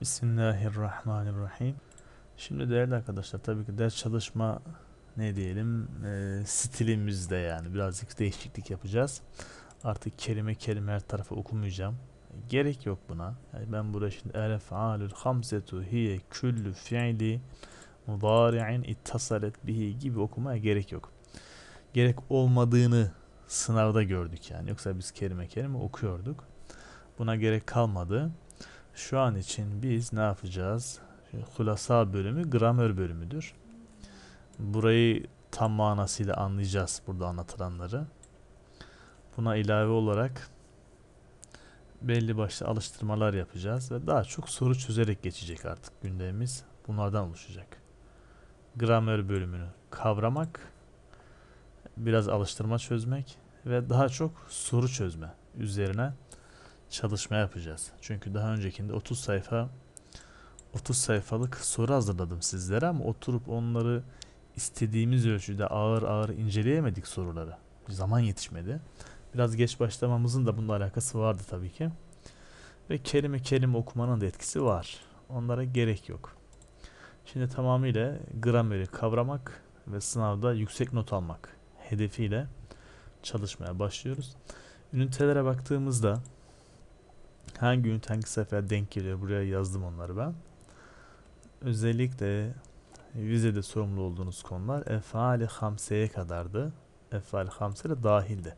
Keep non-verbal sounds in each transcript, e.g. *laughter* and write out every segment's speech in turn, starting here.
Bismillahirrahmanirrahim. Şimdi değerli arkadaşlar tabii ki ders çalışma ne diyelim e, stilimizde yani birazcık değişiklik yapacağız. Artık kelime kelime her tarafa okumayacağım. Gerek yok buna. Yani ben burada şimdi elef alül hamzetu hiye küllü fiili mudari'in ittasalet bihi gibi okumaya gerek yok. Gerek olmadığını sınavda gördük yani. Yoksa biz kelime kelime okuyorduk. Buna gerek kalmadı. Şu an için biz ne yapacağız? Hulasa bölümü gramer bölümüdür. Burayı tam manasıyla anlayacağız burada anlatılanları. Buna ilave olarak belli başlı alıştırmalar yapacağız ve daha çok soru çözerek geçecek artık gündemimiz. Bunlardan oluşacak. Gramer bölümünü kavramak, biraz alıştırma çözmek ve daha çok soru çözme üzerine çalışma yapacağız. Çünkü daha öncekinde 30 sayfa 30 sayfalık soru hazırladım sizlere ama oturup onları istediğimiz ölçüde ağır ağır inceleyemedik soruları. Zaman yetişmedi. Biraz geç başlamamızın da bununla alakası vardı tabii ki. Ve kelime kelime okumanın da etkisi var. Onlara gerek yok. Şimdi tamamıyla grameri kavramak ve sınavda yüksek not almak hedefiyle çalışmaya başlıyoruz. Ünitelere baktığımızda hangi gün, hangi sefer denk geliyor buraya yazdım onları ben. Özellikle vizede sorumlu olduğunuz konular efali hamseye kadardı. Efali hamse de dahildi.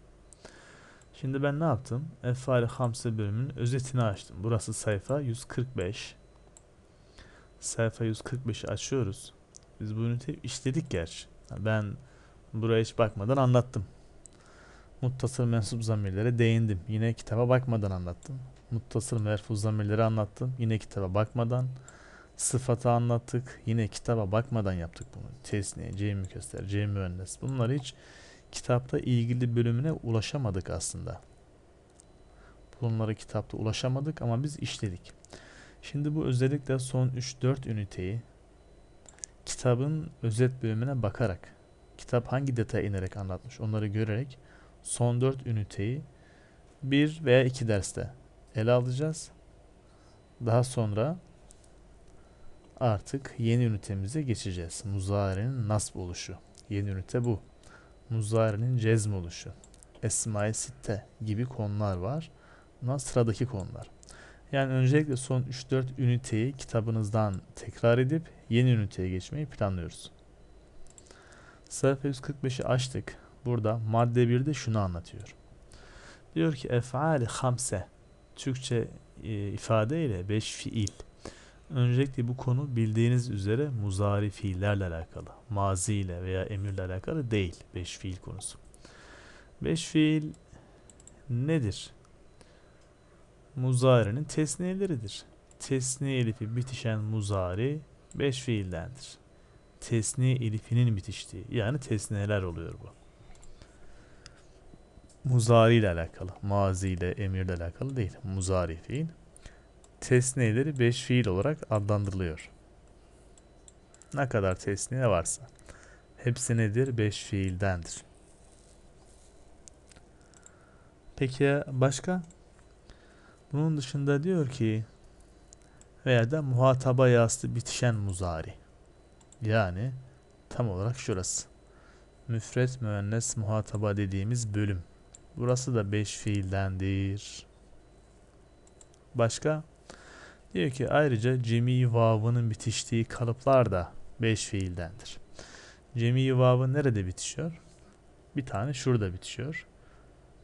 Şimdi ben ne yaptım? Efali hamse bölümünün özetini açtım. Burası sayfa 145. Sayfa 145'i açıyoruz. Biz bu üniteyi işledik gerçi. Ben buraya hiç bakmadan anlattım. Muttasıl mensup zamirlere değindim. Yine kitaba bakmadan anlattım muttasıl merfuz zamirleri anlattım. Yine kitaba bakmadan sıfatı anlattık. Yine kitaba bakmadan yaptık bunu. Tesniye, C mükester, C müennes. Bunları hiç kitapta ilgili bölümüne ulaşamadık aslında. Bunlara kitapta ulaşamadık ama biz işledik. Şimdi bu özellikle son 3-4 üniteyi kitabın özet bölümüne bakarak, kitap hangi detaya inerek anlatmış onları görerek son 4 üniteyi bir veya iki derste ele alacağız. Daha sonra artık yeni ünitemize geçeceğiz. Muzari'nin nasb oluşu. Yeni ünite bu. Muzari'nin cezm oluşu. Esma-i Sitte gibi konular var. Bunlar sıradaki konular. Yani öncelikle son 3-4 üniteyi kitabınızdan tekrar edip yeni üniteye geçmeyi planlıyoruz. Sayfa 145'i açtık. Burada madde 1'de şunu anlatıyor. Diyor ki efali hamse Türkçe e, ifadeyle beş fiil. Öncelikle bu konu bildiğiniz üzere muzari fiillerle alakalı. Mazi ile veya emirle alakalı değil beş fiil konusu. Beş fiil nedir? Muzari'nin tesniyeleridir. Tesni elifi bitişen muzari beş fiildendir. Tesni elifinin bitiştiği yani tesniyeler oluyor bu. Muzari ile alakalı. Mazi ile emir ile alakalı değil. Muzari fiil. Tesniyeleri 5 fiil olarak adlandırılıyor. Ne kadar tesniye varsa. Hepsi nedir? 5 fiildendir. Peki başka? Bunun dışında diyor ki veya da muhataba yastı bitişen muzari. Yani tam olarak şurası. Müfret müennes muhataba dediğimiz bölüm. Burası da 5 fiildendir. Başka? Diyor ki ayrıca cemi vavının bitiştiği kalıplar da 5 fiildendir. Cemi vavı nerede bitişiyor? Bir tane şurada bitişiyor.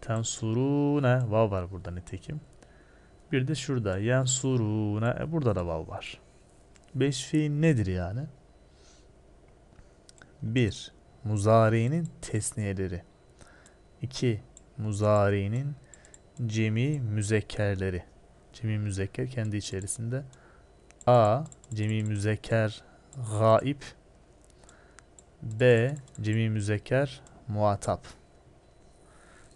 Tensurune vav var burada nitekim. Bir de şurada yensurune e burada da vav var. 5 fiil nedir yani? 1. Muzari'nin tesniyeleri. 2 muzari'nin cemi müzekkerleri. Cemi müzekker kendi içerisinde A cemi müzekker gaib B cemi müzekker muhatap.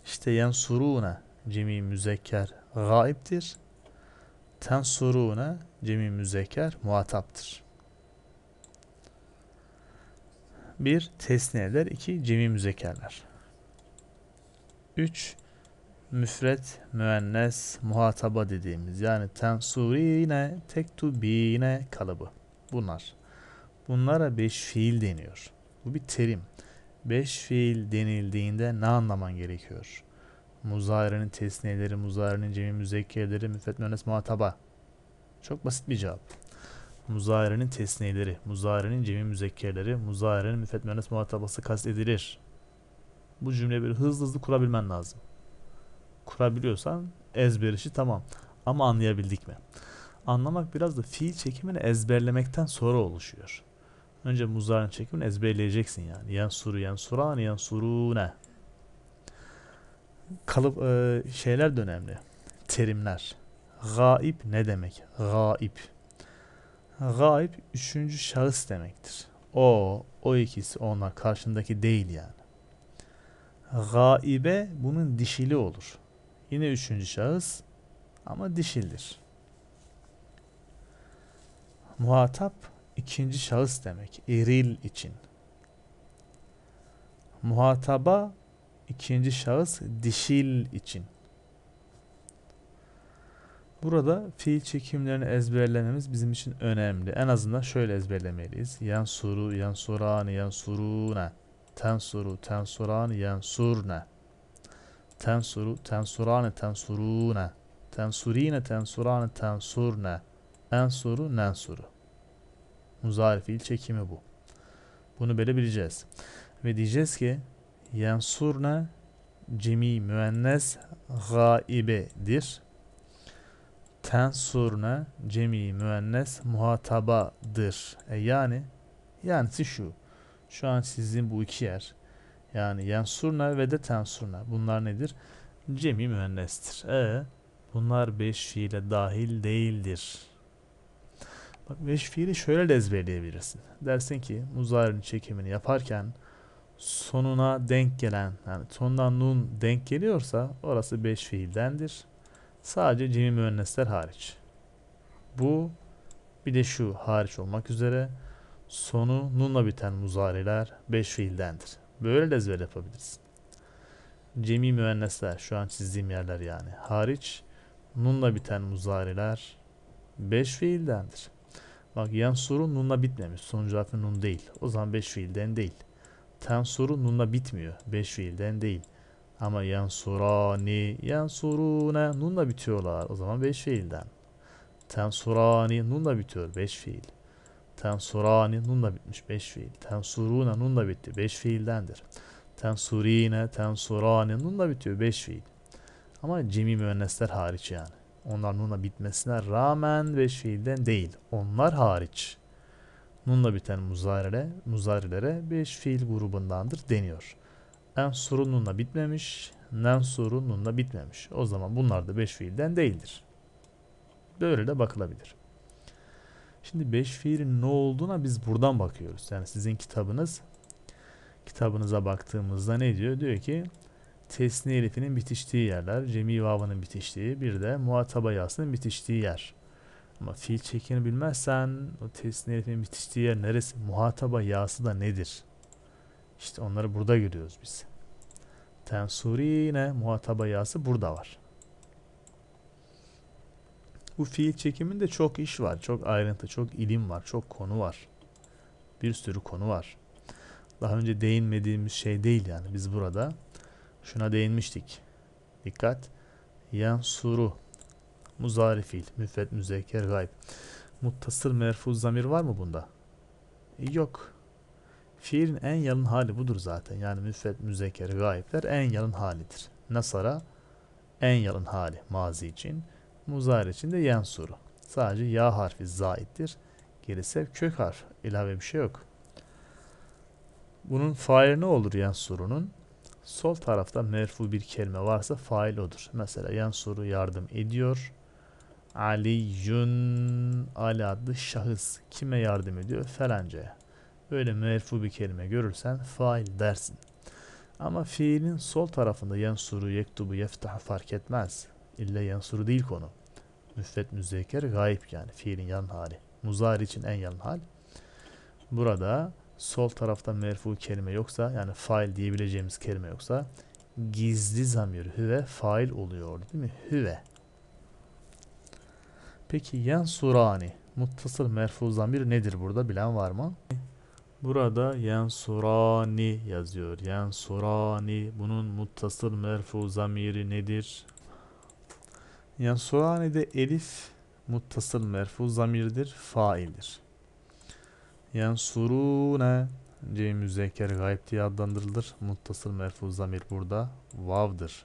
İşte yansuruna cemi müzekker gaiptir. Tensuruna cemi müzekker muhataptır. Bir tesniyeler, iki cemi müzekkerler. 3 müfret, müennes, muhataba dediğimiz yani tensurine, tektubine kalıbı. Bunlar. Bunlara beş fiil deniyor. Bu bir terim. Beş fiil denildiğinde ne anlaman gerekiyor? Muzari'nin tesniyeleri, muzari'nin cemi müzekkerleri, müfret, müennes, muhataba. Çok basit bir cevap. Muzari'nin tesniyeleri, muzari'nin cemi müzekkerleri, muzari'nin müfret, müennes, muhatabası kastedilir. Bu cümleyi böyle hızlı hızlı kurabilmen lazım. Kurabiliyorsan ezber işi tamam. Ama anlayabildik mi? Anlamak biraz da fiil çekimini ezberlemekten sonra oluşuyor. Önce muzarın çekimini ezberleyeceksin yani. Yan suru yan suran yan suru ne? Kalıp e, şeyler de önemli. Terimler. Gaib ne demek? Gaib. Gaib üçüncü şahıs demektir. O, o ikisi onlar karşındaki değil yani gaibe bunun dişili olur. Yine üçüncü şahıs ama dişildir. Muhatap ikinci şahıs demek eril için. Muhataba ikinci şahıs dişil için. Burada fiil çekimlerini ezberlememiz bizim için önemli. En azından şöyle ezberlemeliyiz. Yan yan suru, Yansuru, yansurani, yansuruna. Tensuru, tensuran, yensurne. Tensuru, tensurane, tensurune. Tensurine, tensurane, tensurne. Ensuru, nensuru. Muzari fiil çekimi bu. Bunu böyle bileceğiz. Ve diyeceğiz ki yensurne cemi müennes gaibedir. Tensurne cemi müennes muhatabadır. E yani yani şu. Şu an sizin bu iki yer. Yani yansurna ve de tensurna. Bunlar nedir? Cemi müennestir. E bunlar beş fiile dahil değildir. Bak beş fiili şöyle de ezberleyebilirsin. Dersin ki muzarin çekimini yaparken sonuna denk gelen yani sondan nun denk geliyorsa orası beş fiildendir. Sadece cemi müennesler hariç. Bu bir de şu hariç olmak üzere Sonu nunla biten muzariler 5 fiildendir. Böyle de ezber yapabilirsin. Cemi müennesler şu an çizdiğim yerler yani. Hariç nunla biten muzariler 5 fiildendir. Bak soru nunla bitmemiş. Sonucu harfi nun değil. O zaman 5 fiilden değil. soru nunla bitmiyor. 5 fiilden değil. Ama yansurani, yansurune nunla bitiyorlar. O zaman 5 fiilden. Tensurani nunla bitiyor. 5 fiil. Tensurani nun da bitmiş 5 fiil. Tensuruna nun da bitti 5 fiildendir. Tensurine, tensurani nun da bitiyor 5 fiil. Ama cemi müennesler hariç yani. Onlar nunla bitmesine rağmen 5 fiilden değil. Onlar hariç. Nunla biten muzarele, muzarilere 5 fiil grubundandır deniyor. Ensuru nunla bitmemiş, nensuru nunla bitmemiş. O zaman bunlar da 5 fiilden değildir. Böyle de bakılabilir. Şimdi beş fiilin ne olduğuna biz buradan bakıyoruz. Yani sizin kitabınız kitabınıza baktığımızda ne diyor? Diyor ki tesni elifinin bitiştiği yerler, cemi vavanın bitiştiği, bir de muhataba yasının bitiştiği yer. Ama fiil çekini bilmezsen o tesni elifinin bitiştiği yer neresi? Muhataba yası da nedir? İşte onları burada görüyoruz biz. ne? muhataba yası burada var. Bu fiil çekiminde çok iş var, çok ayrıntı, çok ilim var, çok konu var. Bir sürü konu var. Daha önce değinmediğimiz şey değil yani. Biz burada şuna değinmiştik. Dikkat. Yansuru. Muzari fiil. müfet müzeker gayb. Muttasır merfu zamir var mı bunda? yok. Fiilin en yalın hali budur zaten. Yani müfet müzeker gaybler en yalın halidir. Nasara en yalın hali mazi için. Muzar için de yansuru. Sadece ya harfi zaittir. Gerisi kök harf. İlave bir şey yok. Bunun faili ne olur yansurunun? Sol tarafta merfu bir kelime varsa fail odur. Mesela yansuru yardım ediyor. Ali Yun, Ali adlı şahıs kime yardım ediyor? Felancaya. Böyle merfu bir kelime görürsen fail dersin. Ama fiilin sol tarafında yansuru, yektubu, yeftahu fark etmez. İlle yansuru değil konu. Müfret müzekker gayip yani fiilin yan hali. Muzari için en yan hal. Burada sol tarafta merfu kelime yoksa yani fail diyebileceğimiz kelime yoksa gizli zamir hüve fail oluyor değil mi? Hüve. Peki yansurani muttasıl merfu zamir nedir burada bilen var mı? Burada yansurani yazıyor. Yansurani bunun muttasıl merfu zamiri nedir? Yani Sorani'de elif muttasıl merfu zamirdir, faildir. Yani surune C müzekker gayb diye adlandırılır. Muttasıl merfu zamir burada vav'dır.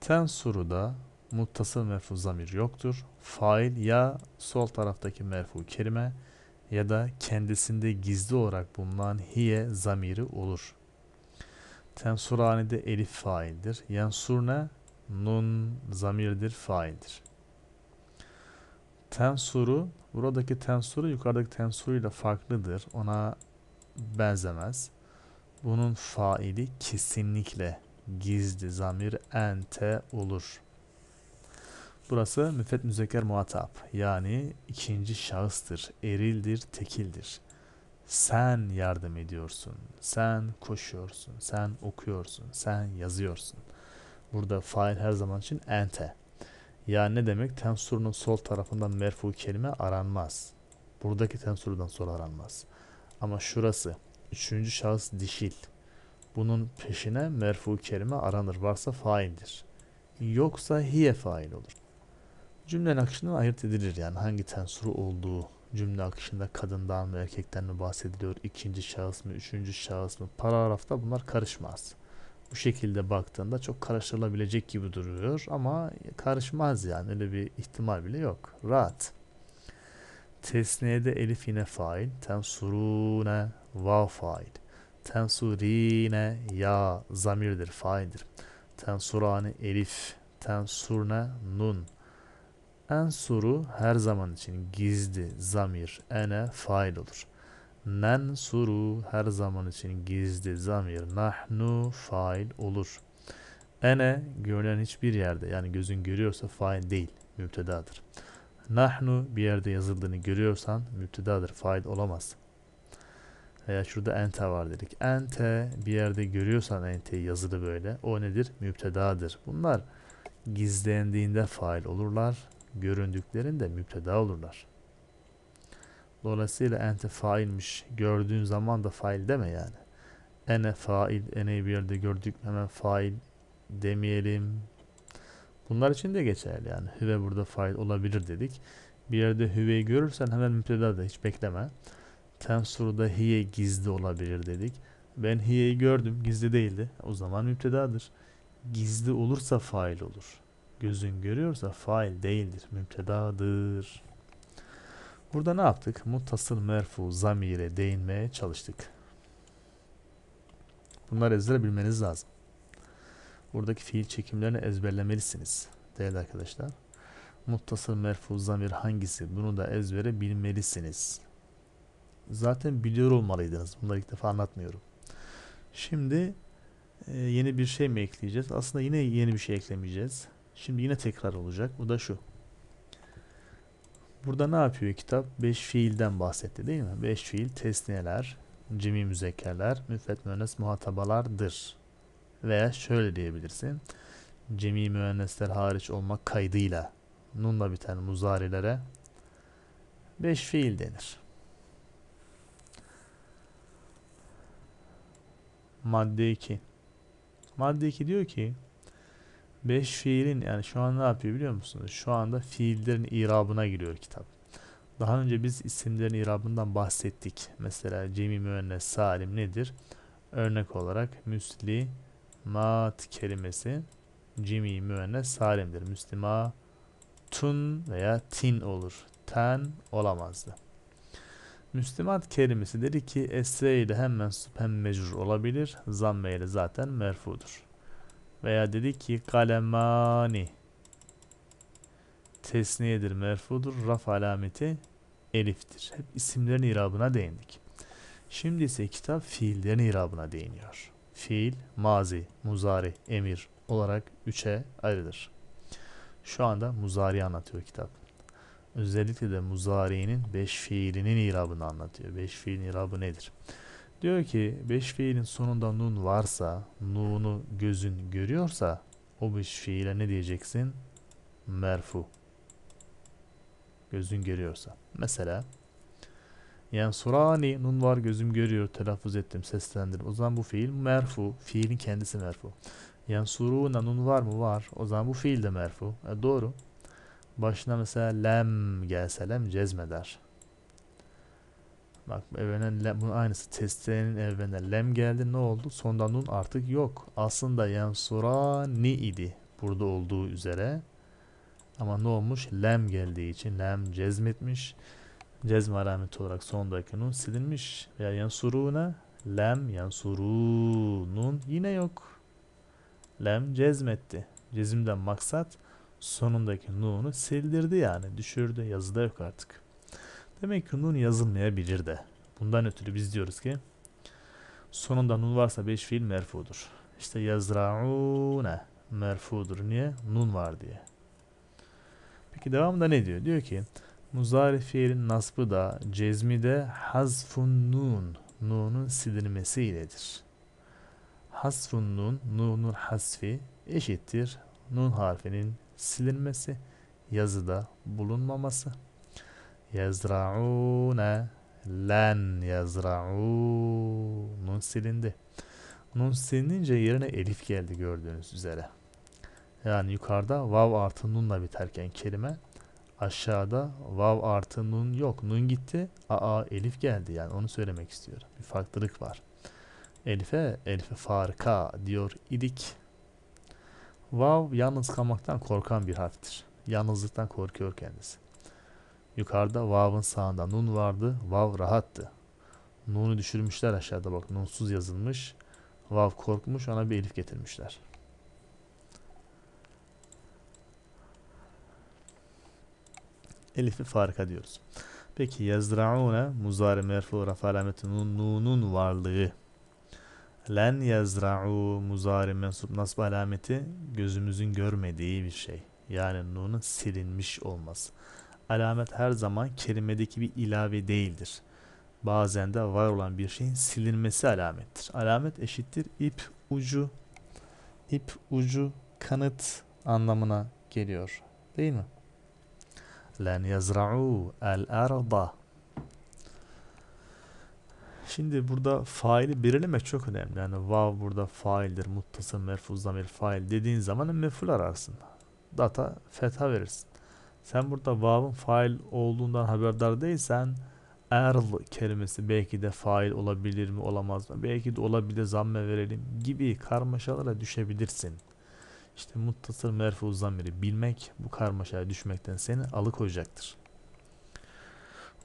Tensuru da muttasıl merfu zamir yoktur. Fail ya sol taraftaki merfu kerime ya da kendisinde gizli olarak bulunan hiye zamiri olur. Temsuranide elif faildir. Yensurne Nun zamirdir, faildir. Tensuru, buradaki tensuru yukarıdaki tensuruyla farklıdır. Ona benzemez. Bunun faili kesinlikle gizli zamir ente olur. Burası müfet müzekker muhatap. Yani ikinci şahıstır, erildir, tekildir. Sen yardım ediyorsun, sen koşuyorsun, sen okuyorsun, sen yazıyorsun. Burada fail her zaman için ente. Yani ne demek? Tensurunun sol tarafından merfu kelime aranmaz. Buradaki tensurdan sonra aranmaz. Ama şurası üçüncü şahıs dişil. Bunun peşine merfu kelime aranır. Varsa faildir. Yoksa hiye fail olur. Cümlenin akışından ayırt edilir yani hangi tensuru olduğu cümle akışında kadından mı erkekten mi bahsediliyor, ikinci şahıs mı, üçüncü şahıs mı, paragrafta bunlar karışmaz bu şekilde baktığında çok karıştırılabilecek gibi duruyor ama karışmaz yani öyle bir ihtimal bile yok. Rahat. Tesniyede elif yine fail. Tensurune vav fail. Tensurine ya zamirdir, faildir. Tensurani elif. Tensurne nun. En Ensuru her zaman için gizli zamir ene fail olur. Nensuru her zaman için gizli zamir. Nahnu fail olur. Ene görülen hiçbir yerde yani gözün görüyorsa fail değil müptedadır. Nahnu bir yerde yazıldığını görüyorsan müptedadır fail olamaz. Veya şurada ente var dedik. Ente bir yerde görüyorsan ente yazılı böyle. O nedir? Müptedadır. Bunlar gizlendiğinde fail olurlar. Göründüklerinde müpteda olurlar. Dolayısıyla ente failmiş. Gördüğün zaman da fail deme yani. Ene fail, eneyi bir yerde gördük hemen fail demeyelim. Bunlar için de geçerli yani. Hüve burada fail olabilir dedik. Bir yerde hüveyi görürsen hemen müpteda da hiç bekleme. Tensur'da hiye gizli olabilir dedik. Ben hiyeyi gördüm gizli değildi. O zaman müptedadır. Gizli olursa fail olur. Gözün görüyorsa fail değildir. Müptedadır. Burada ne yaptık? Mutasıl merfu zamire değinmeye çalıştık. Bunları ezberebilmeniz lazım. Buradaki fiil çekimlerini ezberlemelisiniz. Değerli arkadaşlar. Mutasıl merfu zamir hangisi? Bunu da ezbere bilmelisiniz. Zaten biliyor olmalıydınız. Bunları ilk defa anlatmıyorum. Şimdi e, yeni bir şey mi ekleyeceğiz? Aslında yine yeni bir şey eklemeyeceğiz. Şimdi yine tekrar olacak. Bu da şu. Burada ne yapıyor kitap? 5 fiilden bahsetti değil mi? 5 fiil tesniyeler, cimi müzekerler, müfret müennes muhatabalardır. Veya şöyle diyebilirsin. Cemi müennesler hariç olmak kaydıyla nunla biten muzarilere 5 fiil denir. Madde 2. Madde 2 diyor ki 5 fiilin yani şu an ne yapıyor biliyor musunuz? Şu anda fiillerin irabına giriyor kitap. Daha önce biz isimlerin irabından bahsettik. Mesela Cemi Müennes Salim nedir? Örnek olarak Müslimat kelimesi Cemi Müennes Salim'dir. Müslima tun veya tin olur. Ten olamazdı. Müslümat kelimesi dedi ki esre ile hem mensup hem mecrur olabilir. Zamme ile zaten merfudur. Veya dedi ki kalemani. Tesniyedir, merfudur, raf alameti eliftir. Hep isimlerin irabına değindik. Şimdi ise kitap fiillerin irabına değiniyor. Fiil, mazi, muzari, emir olarak üçe ayrılır. Şu anda muzari anlatıyor kitap. Özellikle de muzari'nin beş fiilinin irabını anlatıyor. Beş fiilin irabı nedir? Diyor ki beş fiilin sonunda nun varsa, nunu gözün görüyorsa o beş fiile ne diyeceksin? Merfu. Gözün görüyorsa. Mesela yani surani nun var gözüm görüyor telaffuz ettim seslendirdim. O zaman bu fiil merfu. Fiilin kendisi merfu. Yani suruna nun var mı? Var. O zaman bu fiil de merfu. E, doğru. Başına mesela lem gelse lem cezmeder. Bak evrene lem, bunun aynısı testlerinin evrene lem geldi. Ne oldu? Sondan nun artık yok. Aslında yansura ni idi. Burada olduğu üzere. Ama ne olmuş? Lem geldiği için lem cezmetmiş. Cezm alameti olarak sondaki nun silinmiş. Veya yansuru ne? lem yansuru nun yine yok. Lem cezmetti. Cezimden maksat sonundaki nunu sildirdi yani. Düşürdü. Yazıda yok artık. Demek ki nun yazılmayabilir de. Bundan ötürü biz diyoruz ki sonunda nun varsa 5 fiil merfudur. İşte yazraune merfudur. Niye? Nun var diye. Peki devamında ne diyor? Diyor ki muzari fiilin nasbı da cezmi de hazfun nun nunun silinmesi iledir. Hasfun nun nunun hasfi eşittir nun harfinin silinmesi yazıda bulunmaması. Yazra'une len yazra'u nun silindi. Nun silinince yerine elif geldi gördüğünüz üzere. Yani yukarıda vav artı nunla biterken kelime aşağıda vav artı nun yok. Nun gitti. Aa elif geldi. Yani onu söylemek istiyorum. Bir farklılık var. Elif'e Elif'e farka diyor idik. Vav yalnız kalmaktan korkan bir harftir. Yalnızlıktan korkuyor kendisi. Yukarıda vav'ın sağında nun vardı. Vav rahattı. Nun'u düşürmüşler aşağıda bak. Nunsuz yazılmış. Vav korkmuş ona bir elif getirmişler. Elifi farika diyoruz. Peki yazra'une muzari merfu raf alameti nunun varlığı. Len yazra'u muzari mensup nasb alameti gözümüzün görmediği bir şey. Yani nunun silinmiş olması. Alamet her zaman kelimedeki bir ilave değildir. Bazen de var olan bir şeyin silinmesi alamettir. Alamet eşittir ip ucu ip ucu kanıt anlamına geliyor. Değil mi? Len yazra'u el arda Şimdi burada faili belirlemek çok önemli. Yani vav burada faildir, muttasıl, merfu, zamir, fail dediğin zaman meful ararsın. Data fetha verirsin. Sen burada vav'ın fail olduğundan haberdar değilsen erl kelimesi belki de fail olabilir mi olamaz mı? Belki de olabilir zamme verelim gibi karmaşalara düşebilirsin. İşte muttasıl merfu zamiri bilmek bu karmaşaya düşmekten seni alıkoyacaktır.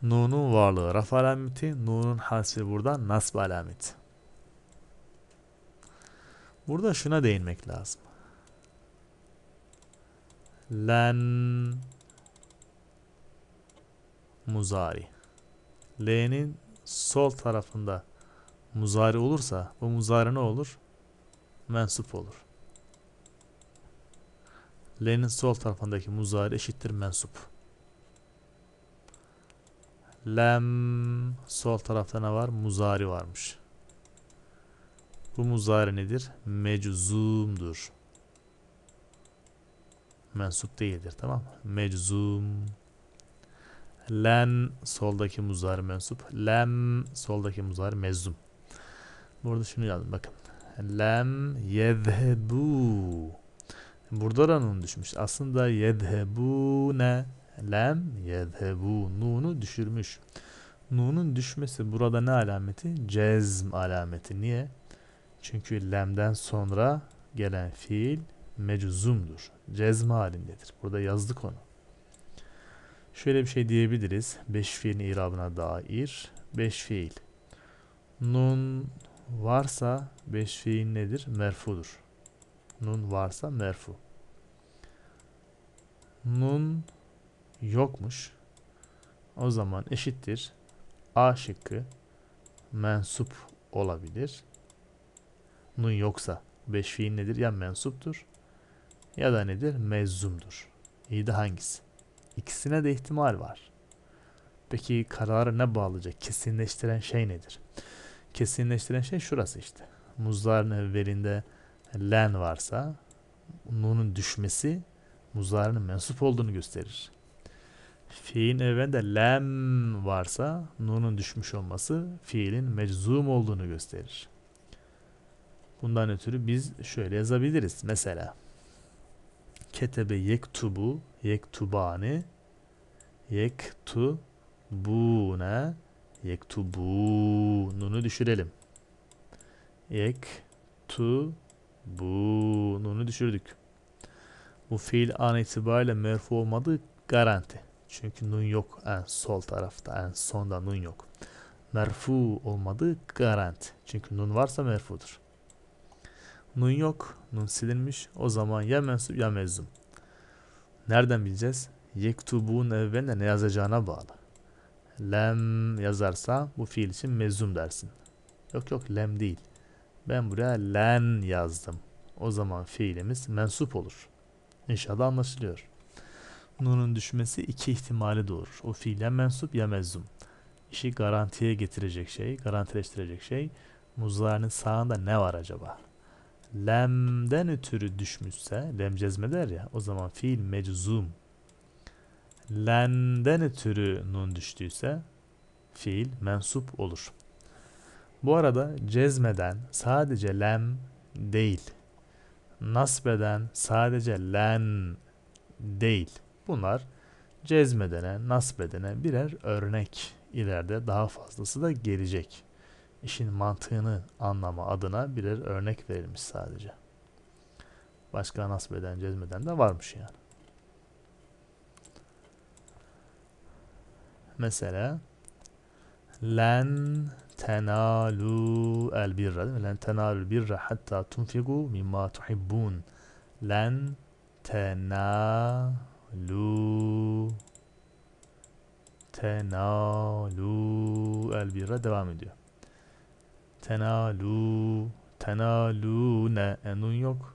Nun'un varlığı raf alameti, Nun'un hasfi burada nasb alameti. Burada şuna değinmek lazım. Len muzari. L'nin sol tarafında muzari olursa bu muzari ne olur? Mensup olur. L'nin sol tarafındaki muzari eşittir mensup. Lem sol tarafta ne var? Muzari varmış. Bu muzari nedir? Meczumdur. Mensup değildir tamam mı? Meczum lem soldaki muzar mensup. Lem soldaki muzar mezzum. Burada şunu yazdım bakın. Lem yedhebu. Burada da nun düşmüş. Aslında yedhebu ne? Lem yedhebu. Nunu düşürmüş. Nun'un düşmesi burada ne alameti? Cezm alameti. Niye? Çünkü lemden sonra gelen fiil meczumdur. Cezm halindedir. Burada yazdık onu. Şöyle bir şey diyebiliriz. Beş fiilin irabına dair. Beş fiil. Nun varsa beş fiil nedir? Merfudur. Nun varsa merfu. Nun yokmuş. O zaman eşittir. A şıkkı mensup olabilir. Nun yoksa beş fiil nedir? Ya mensuptur ya da nedir? Mezzumdur. İyi de hangisi? İkisine de ihtimal var. Peki kararı ne bağlayacak? Kesinleştiren şey nedir? Kesinleştiren şey şurası işte. Muzların evvelinde len varsa nunun düşmesi muzların mensup olduğunu gösterir. Fiilin evvelinde lem varsa nunun düşmüş olması fiilin meczum olduğunu gösterir. Bundan ötürü biz şöyle yazabiliriz. Mesela ketebe yektubu yektubani yektubune yektubununu düşürelim. Yektubununu düşürdük. Bu fiil an itibariyle merfu olmadığı garanti. Çünkü nun yok en sol tarafta, en sonda nun yok. Merfu olmadığı garanti. Çünkü nun varsa merfudur. Nun yok. Nun silinmiş. O zaman ya mensup ya meczum. Nereden bileceğiz? Yektubun evveline ne yazacağına bağlı. Lem yazarsa bu fiil için mezum dersin. Yok yok lem değil. Ben buraya len yazdım. O zaman fiilimiz mensup olur. İnşallah anlaşılıyor. Nun'un düşmesi iki ihtimali doğurur. O fiil fiilen mensup ya mezum. İşi garantiye getirecek şey, garantileştirecek şey muzlarının sağında ne var acaba? lemden ötürü düşmüşse lem cezmeder ya o zaman fiil meczum lenden ötürü nun düştüyse fiil mensup olur. Bu arada cezmeden sadece lem değil. Nasbeden sadece len değil. Bunlar cezmedene, nasbedene birer örnek. İleride daha fazlası da gelecek işin mantığını anlama adına birer örnek verilmiş sadece. Başka nasbeden cezmeden de varmış yani. Mesela len tenalu el birra Len tenalu birra hatta tunfigu mimma tuhibbun. Len tenalu tenalu el birra devam ediyor. Tenalu tenalune e, nun yok.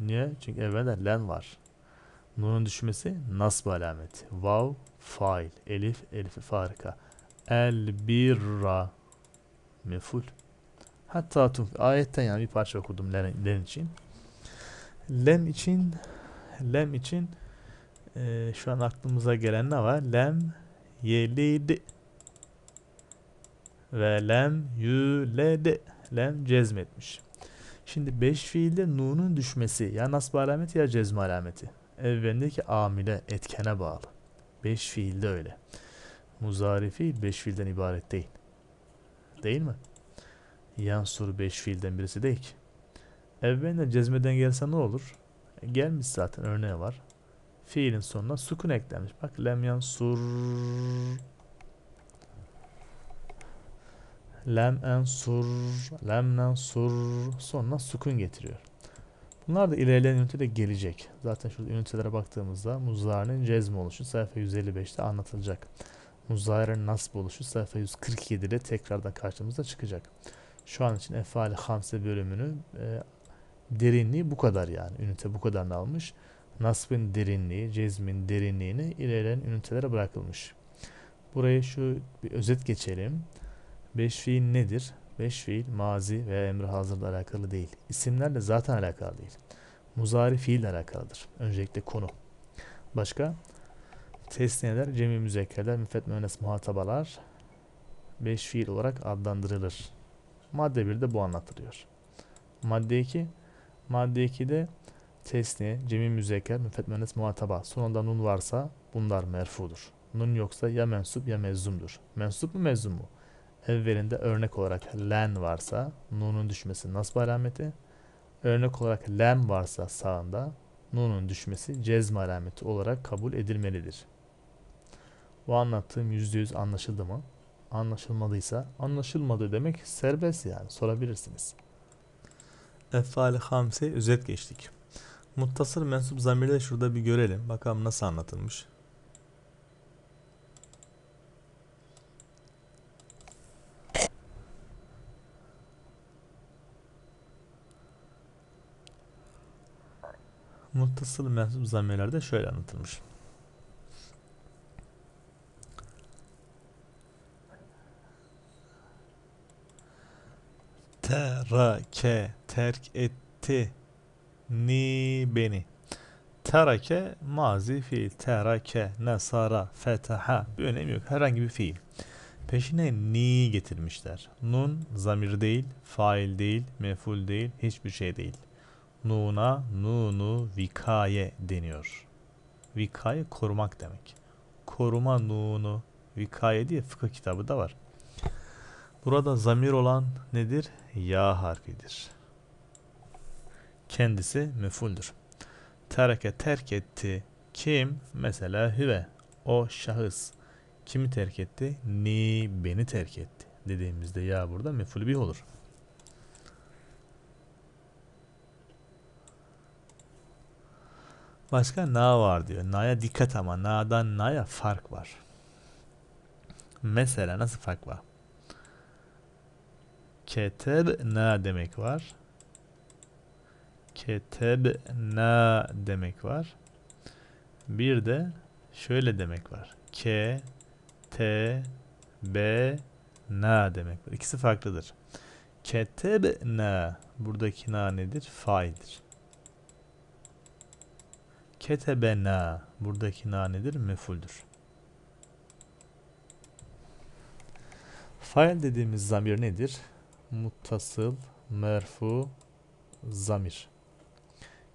Niye? Çünkü evvelde len var. Nun'un düşmesi nasb alameti. Vav fail. Elif elif farika. El birra meful. Hatta tuf. Ayetten yani bir parça okudum len, len için. Lem için lem için e, şu an aklımıza gelen ne var? Lem yelid ve lem yülede. Lem cezmetmiş. Şimdi 5 fiilde nunun düşmesi ya nasb alameti ya cezm alameti. Evvendeki amile etkene bağlı. 5 fiilde öyle. Muzarifi fiil 5 fiilden ibaret değil. Değil mi? Yansur 5 fiilden birisi değil ki. Evvende cezmeden gelse ne olur? E, gelmiş zaten örneği var. Fiilin sonuna sukun eklenmiş. Bak lem yansur lem en sur, lemnen sur sonuna sukun getiriyor. Bunlar da ilerleyen ünitede gelecek. Zaten şurada ünitelere baktığımızda muzarinin cezm oluşu sayfa 155'te anlatılacak. Muzari'nin nasb oluşu sayfa 147'de tekrardan karşımıza çıkacak. Şu an için Efali Hamse bölümünü e, derinliği bu kadar yani. Ünite bu kadarını almış. Nasb'ın derinliği, cezmin derinliğini ilerleyen ünitelere bırakılmış. Buraya şu bir özet geçelim. Beş fiil nedir? Beş fiil mazi veya emri hazırla alakalı değil. İsimlerle zaten alakalı değil. Muzari fiille alakalıdır. Öncelikle konu. Başka? Tesniyeler, cemi müzekkerler, müfet mühennes muhatabalar beş fiil olarak adlandırılır. Madde 1'de bu anlatılıyor. Madde 2 Madde 2'de tesniye, cemi müzekker, müfet mühennes muhataba. Sonunda nun varsa bunlar merfudur. Nun yoksa ya mensup ya mezzumdur. Mensup mu mezzum mu? evvelinde örnek olarak len varsa nunun düşmesi nasb alameti. Örnek olarak lem varsa sağında nunun düşmesi cezm alameti olarak kabul edilmelidir. Bu anlattığım %100 anlaşıldı mı? Anlaşılmadıysa anlaşılmadı demek serbest yani sorabilirsiniz. Efal Hamse özet geçtik. Muttasır mensup zamirleri şurada bir görelim. Bakalım nasıl anlatılmış. muttasıl mensup zamirlerde şöyle anlatılmış. terake terk etti ni beni terake mazi fiil terake nesara fetaha bir önemi yok herhangi bir fiil peşine ni getirmişler nun zamir değil fail değil meful değil hiçbir şey değil Nun'a nunu vikaye deniyor. Vikaye korumak demek. Koruma nunu vikaye diye fıkıh kitabı da var. Burada zamir olan nedir? Ya harfidir. Kendisi müfuldür. Tereke terk etti. Kim? Mesela hüve. O şahıs. Kimi terk etti? Ni beni terk etti. Dediğimizde ya burada meful bir olur. Başka na var diyor. Na'ya dikkat ama na'dan na'ya fark var. Mesela nasıl fark var? Keteb na demek var. Keteb na demek var. Bir de şöyle demek var. K T B na demek var. İkisi farklıdır. Keteb na buradaki na nedir? Faildir. Ketebena. Buradaki na nedir? Mefuldür. Fail dediğimiz zamir nedir? Muttasıl, merfu, zamir.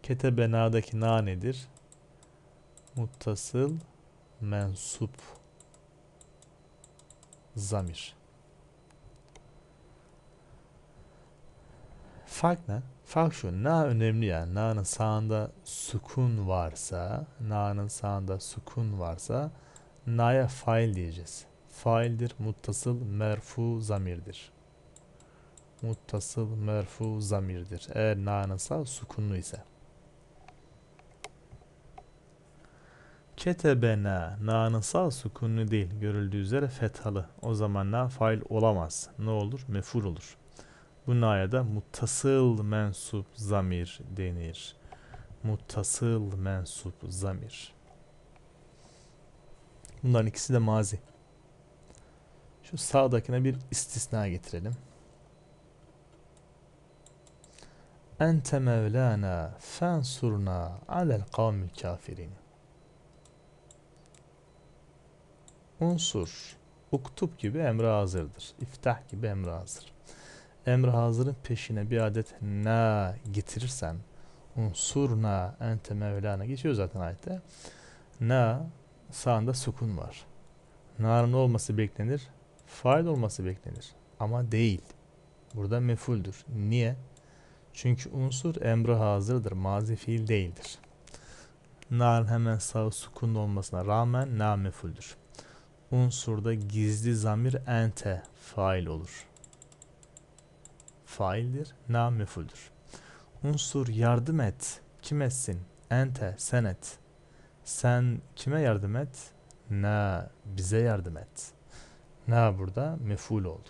Ketebena'daki na nedir? Muttasıl, mensup, zamir. Fark ne? Fark şu, na önemli yani. Na'nın sağında sukun varsa, na'nın sağında sukun varsa, na'ya fail diyeceğiz. Faildir, muttasıl, merfu, zamirdir. Muttasıl, merfu, zamirdir. Eğer na'nın sağ sukunlu ise. Ketebena, na'nın sağ sukunlu değil. Görüldüğü üzere fethalı. O zaman na fail olamaz. Ne olur? Mefur olur. Bunaya da mutasıl mensup zamir denir. Mutasıl mensup zamir. Bunların ikisi de mazi. Şu sağdakine bir istisna getirelim. Ente mevlana fensurna alel kavmil kafirin. Unsur, uktup gibi emre hazırdır. İftah gibi emre hazır emri hazırın peşine bir adet na getirirsen unsurna ente mevlana geçiyor zaten ayette. Na sağında sukun var. Narın olması beklenir. Fail olması beklenir. Ama değil. Burada mefuldür. Niye? Çünkü unsur emri hazırdır. Mazi fiil değildir. Narın hemen sağ sukun olmasına rağmen na mefuldür. Unsurda gizli zamir ente fail olur faildir, na mefuldür. Unsur yardım et, kim etsin? Ente, sen et. Sen kime yardım et? Na, bize yardım et. Na burada meful oldu.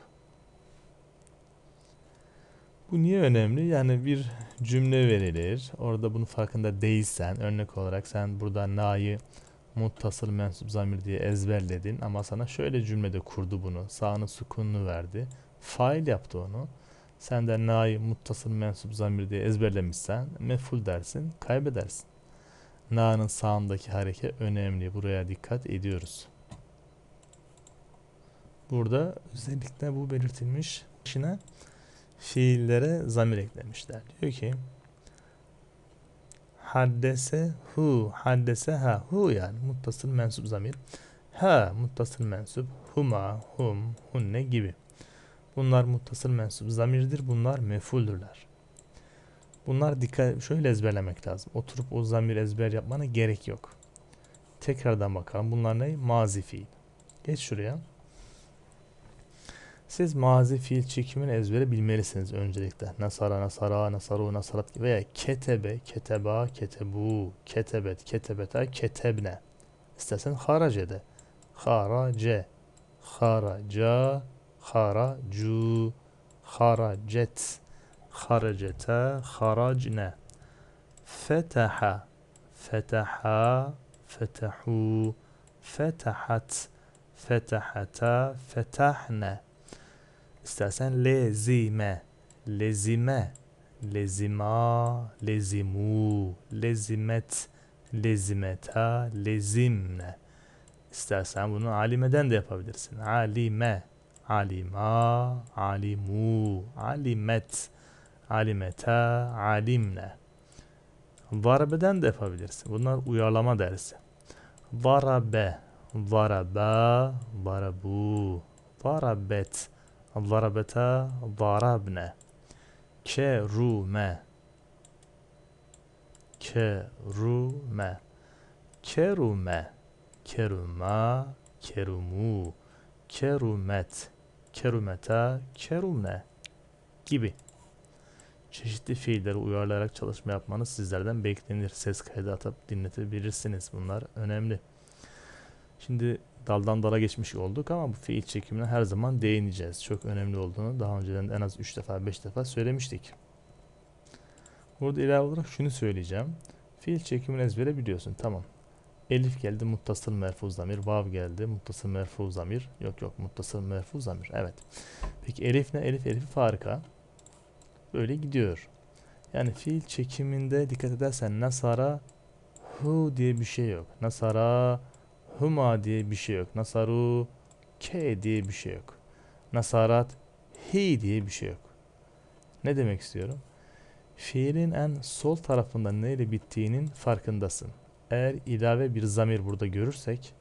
Bu niye önemli? Yani bir cümle verilir. Orada bunun farkında değilsen, örnek olarak sen burada na'yı muttasıl mensup zamir diye ezberledin ama sana şöyle cümlede kurdu bunu. Sağını sukununu verdi. Fail yaptı onu. Sen de nai muttasıl mensup zamir diye ezberlemişsen meful dersin, kaybedersin. Na'nın sağındaki hareket önemli. Buraya dikkat ediyoruz. Burada özellikle bu belirtilmiş işine fiillere zamir eklemişler. Diyor ki haddese hu haddese ha hu yani muttasıl mensup zamir ha muttasıl mensup huma hum hunne gibi Bunlar muttasıl mensup zamirdir. Bunlar mefuldürler. Bunlar dikkat şöyle ezberlemek lazım. Oturup o zamir ezber yapmana gerek yok. Tekrardan bakalım. Bunlar ne? Mazi fiil. Geç şuraya. Siz mazi fiil çekimini ezbere bilmelisiniz öncelikle. Nasara, nasara, nasaru, nasarat veya ketebe, keteba, ketebu, ketebet, ketebeta, ketebne. İstersen harace de. Harace, haraca, haracu haracet haracete haracne fetaha fetaha fetahu fetahat fetahata fetahne İstersen lezime lezime lezima lezimu lezimet lezimeta lezimne İstersen bunu alimeden de yapabilirsin. Alime alima, alimu, alimet, alimete, alimne. Varabeden de yapabilirsin. Bunlar uyarlama dersi. Varabe, varaba, varabu, varabet, varabete, varabne. Kerume, kerume, kerume, keruma, kerumu, kerumet, Kerumeta, kerumne gibi çeşitli fiilleri uyarlayarak çalışma yapmanız sizlerden beklenir. Ses kaydı atıp dinletebilirsiniz. Bunlar önemli. Şimdi daldan dala geçmiş olduk ama bu fiil çekimine her zaman değineceğiz. Çok önemli olduğunu daha önceden en az 3 defa 5 defa söylemiştik. Burada ilave olarak şunu söyleyeceğim. Fiil çekimini ezbere biliyorsun. Tamam. Elif geldi muttasıl merfu zamir. Vav geldi muttasıl merfu zamir. Yok yok muttasıl merfu zamir. Evet. Peki elif ne? Elif elifi farika. Böyle gidiyor. Yani fiil çekiminde dikkat edersen nasara hu diye bir şey yok. Nasara huma diye bir şey yok. Nasaru ke diye bir şey yok. Nasarat hi diye bir şey yok. Ne demek istiyorum? Fiilin en sol tarafında neyle bittiğinin farkındasın. Eğer ilave bir zamir burada görürsek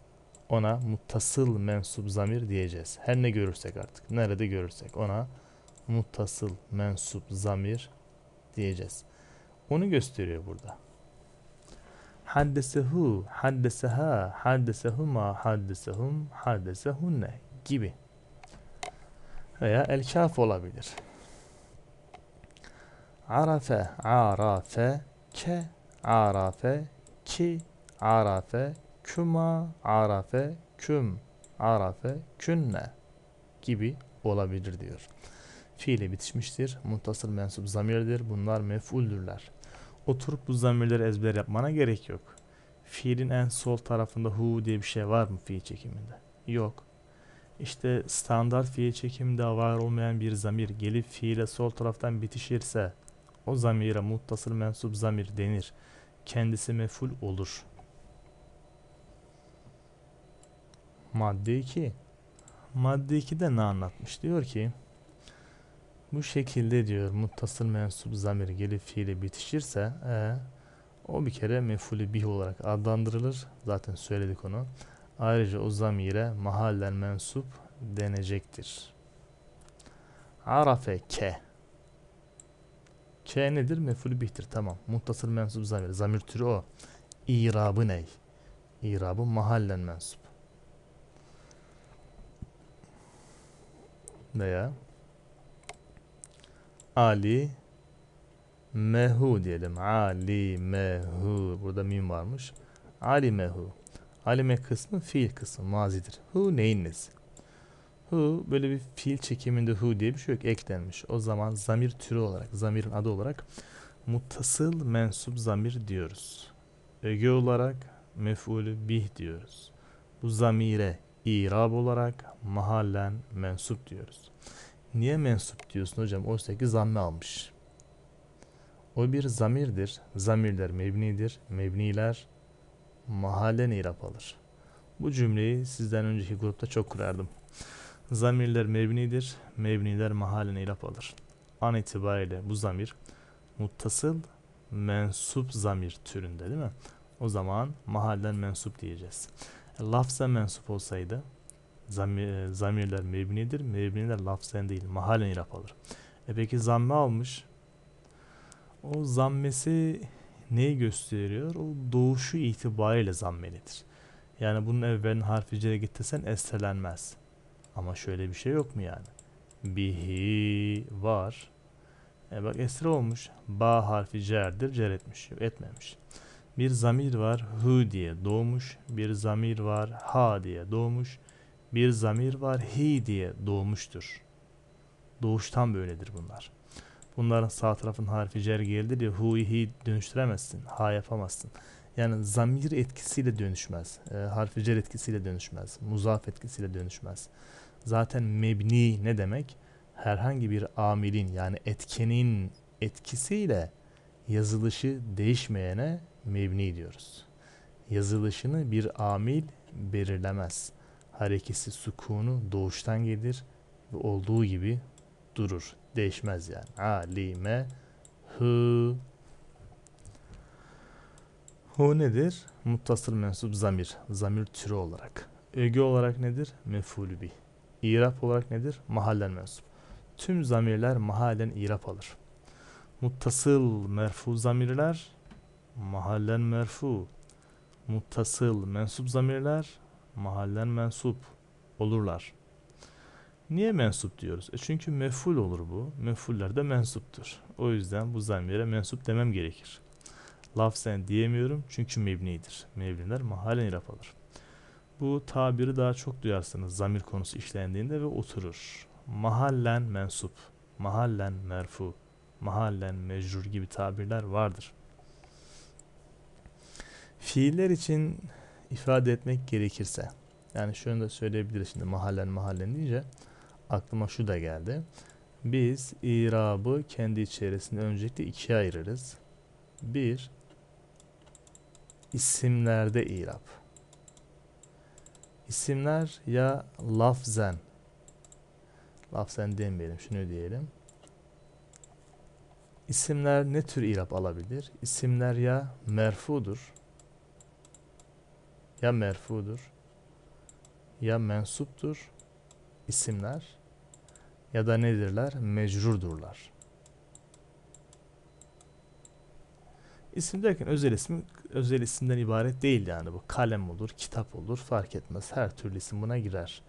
ona muttasıl mensup zamir diyeceğiz. Her ne görürsek artık, nerede görürsek ona muttasıl mensup zamir diyeceğiz. Onu gösteriyor burada. Haddesehu, haddeseha, haddesehuma, haddesehum, haddesehunne gibi. Veya el-kaf olabilir. Arafe, arafe, ke, arafe, ki arafe küma arafe küm arafe künne gibi olabilir diyor. Fiile bitişmiştir. Muntasıl mensup zamirdir. Bunlar mef'uldürler. Oturup bu zamirleri ezber yapmana gerek yok. Fiilin en sol tarafında hu diye bir şey var mı fiil çekiminde? Yok. İşte standart fiil çekiminde var olmayan bir zamir gelip fiile sol taraftan bitişirse o zamire muttasıl mensup zamir denir kendisi meful olur. Madde 2. Madde 2'de ne anlatmış? Diyor ki bu şekilde diyor muttasıl mensup zamir gelip fiili bitişirse e, o bir kere mefulü bih olarak adlandırılır. Zaten söyledik onu. Ayrıca o zamire mahallen mensup denecektir. Arafe ke K nedir? Meful bihtir. Tamam. Muttasıl mensup zamir. Zamir türü o. İrabı ney? İrabı mahallen mensup. Veya Ali Mehu diyelim. Ali Mehu. Burada mim varmış. Ali Mehu. Ali Alime kısmı fiil kısmı mazidir. Hu neyin nesi? Who böyle bir fiil çekiminde who diye bir şey yok eklenmiş. O zaman zamir türü olarak, zamirin adı olarak mutasıl mensup zamir diyoruz. Öge olarak mef'ulü bih diyoruz. Bu zamire irab olarak mahallen mensup diyoruz. Niye mensup diyorsun hocam? Oysa ki zamme almış. O bir zamirdir. Zamirler mebnidir. Mebniler mahallen irab alır. Bu cümleyi sizden önceki grupta çok kurardım. Zamirler mebnidir, mebniler mahalline ilap alır. An itibariyle bu zamir muttasıl mensup zamir türünde değil mi? O zaman mahallen mensup diyeceğiz. Lafza mensup olsaydı zamir, e, zamirler mebnidir, mebniler lafzen değil mahallen ilap alır. E peki zamme almış. O zammesi neyi gösteriyor? O doğuşu itibariyle zammelidir. Yani bunun evvelin harfi gittesen gittisen estelenmez. Ama şöyle bir şey yok mu yani? Bihi var. E bak esra olmuş. Ba harfi cerdir. Cer etmiş. Etmemiş. Bir zamir var. Hı diye doğmuş. Bir zamir var. Ha diye doğmuş. Bir zamir var. Hi diye doğmuştur. Doğuştan böyledir bunlar. Bunların sağ tarafın harfi cer geldi diye hu hi dönüştüremezsin. Ha yapamazsın. Yani zamir etkisiyle dönüşmez. E, harfi cer etkisiyle dönüşmez. Muzaf etkisiyle dönüşmez. Zaten mebni ne demek? Herhangi bir amilin yani etkenin etkisiyle yazılışı değişmeyene mebni diyoruz. Yazılışını bir amil belirlemez. Harekesi sukunu doğuştan gelir ve olduğu gibi durur. Değişmez yani. Alime hı Hu nedir? Muttasıl mensup zamir. Zamir türü olarak. Öge olarak nedir? Mefulü bih. İraf olarak nedir? Mahallen mensup. Tüm zamirler mahallen iraf alır. Muttasıl merfu zamirler mahallen merfu. Muttasıl mensup zamirler mahallen mensup olurlar. Niye mensup diyoruz? E çünkü meful olur bu. Mefuller de mensuptur. O yüzden bu zamire mensup demem gerekir. Lafzen diyemiyorum çünkü mebnidir. Mebniler mahallen iraf alır. Bu tabiri daha çok duyarsınız zamir konusu işlendiğinde ve oturur. Mahallen mensup, mahallen merfu, mahallen mecrur gibi tabirler vardır. Fiiller için ifade etmek gerekirse, yani şunu da söyleyebiliriz şimdi mahallen mahallen deyince aklıma şu da geldi. Biz irabı kendi içerisinde öncelikle ikiye ayırırız. Bir, isimlerde irab isimler ya lafzen lafzen demeyelim şunu diyelim İsimler ne tür irap alabilir? İsimler ya merfudur ya merfudur ya mensuptur isimler ya da nedirler? Mecrurdurlar. İsim derken özel ismi özel isimden ibaret değil yani bu kalem olur, kitap olur fark etmez. Her türlü isim buna girer.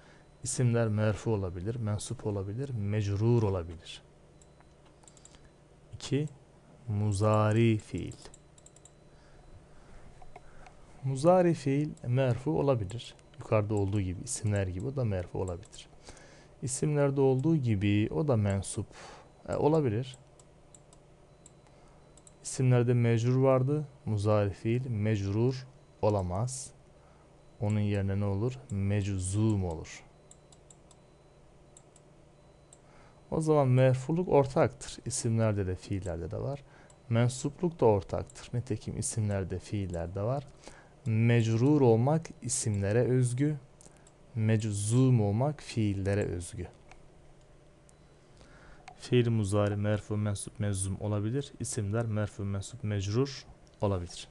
İsimler merfu olabilir, mensup olabilir, mecrur olabilir. 2. Muzari fiil. Muzari fiil merfu olabilir. Yukarıda olduğu gibi isimler gibi o da merfu olabilir. İsimlerde olduğu gibi o da mensup e, olabilir. İsimlerde mecrur vardı. Muzari fiil mecrur olamaz. Onun yerine ne olur? Mecuzum olur. O zaman merfuluk ortaktır. İsimlerde de fiillerde de var. Mensupluk da ortaktır. Nitekim isimlerde fiillerde var. Mecrur olmak isimlere özgü. mecuzum olmak fiillere özgü. Fiil muzari merfu mensup meczum olabilir. İsimler merfu mensup mecrur olabilir.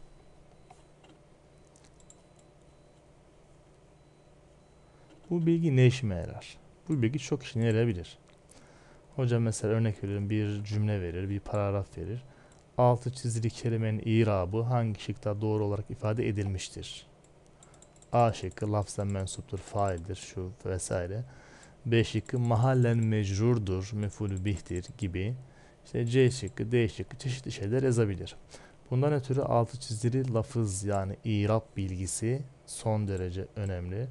Bu bilgi ne işime yarar? Bu bilgi çok işine yarayabilir. Hocam mesela örnek veriyorum bir cümle verir, bir paragraf verir. Altı çizili kelimenin irabı hangi şıkta doğru olarak ifade edilmiştir? A şıkkı lafzen mensuptur, faildir, şu vesaire. B şıkkı mahallen mecrurdur, mefulü bihtir gibi. İşte C şıkkı, D şıkkı çeşitli şeyler yazabilir. Bundan ötürü altı çizili lafız yani irab bilgisi son derece önemli.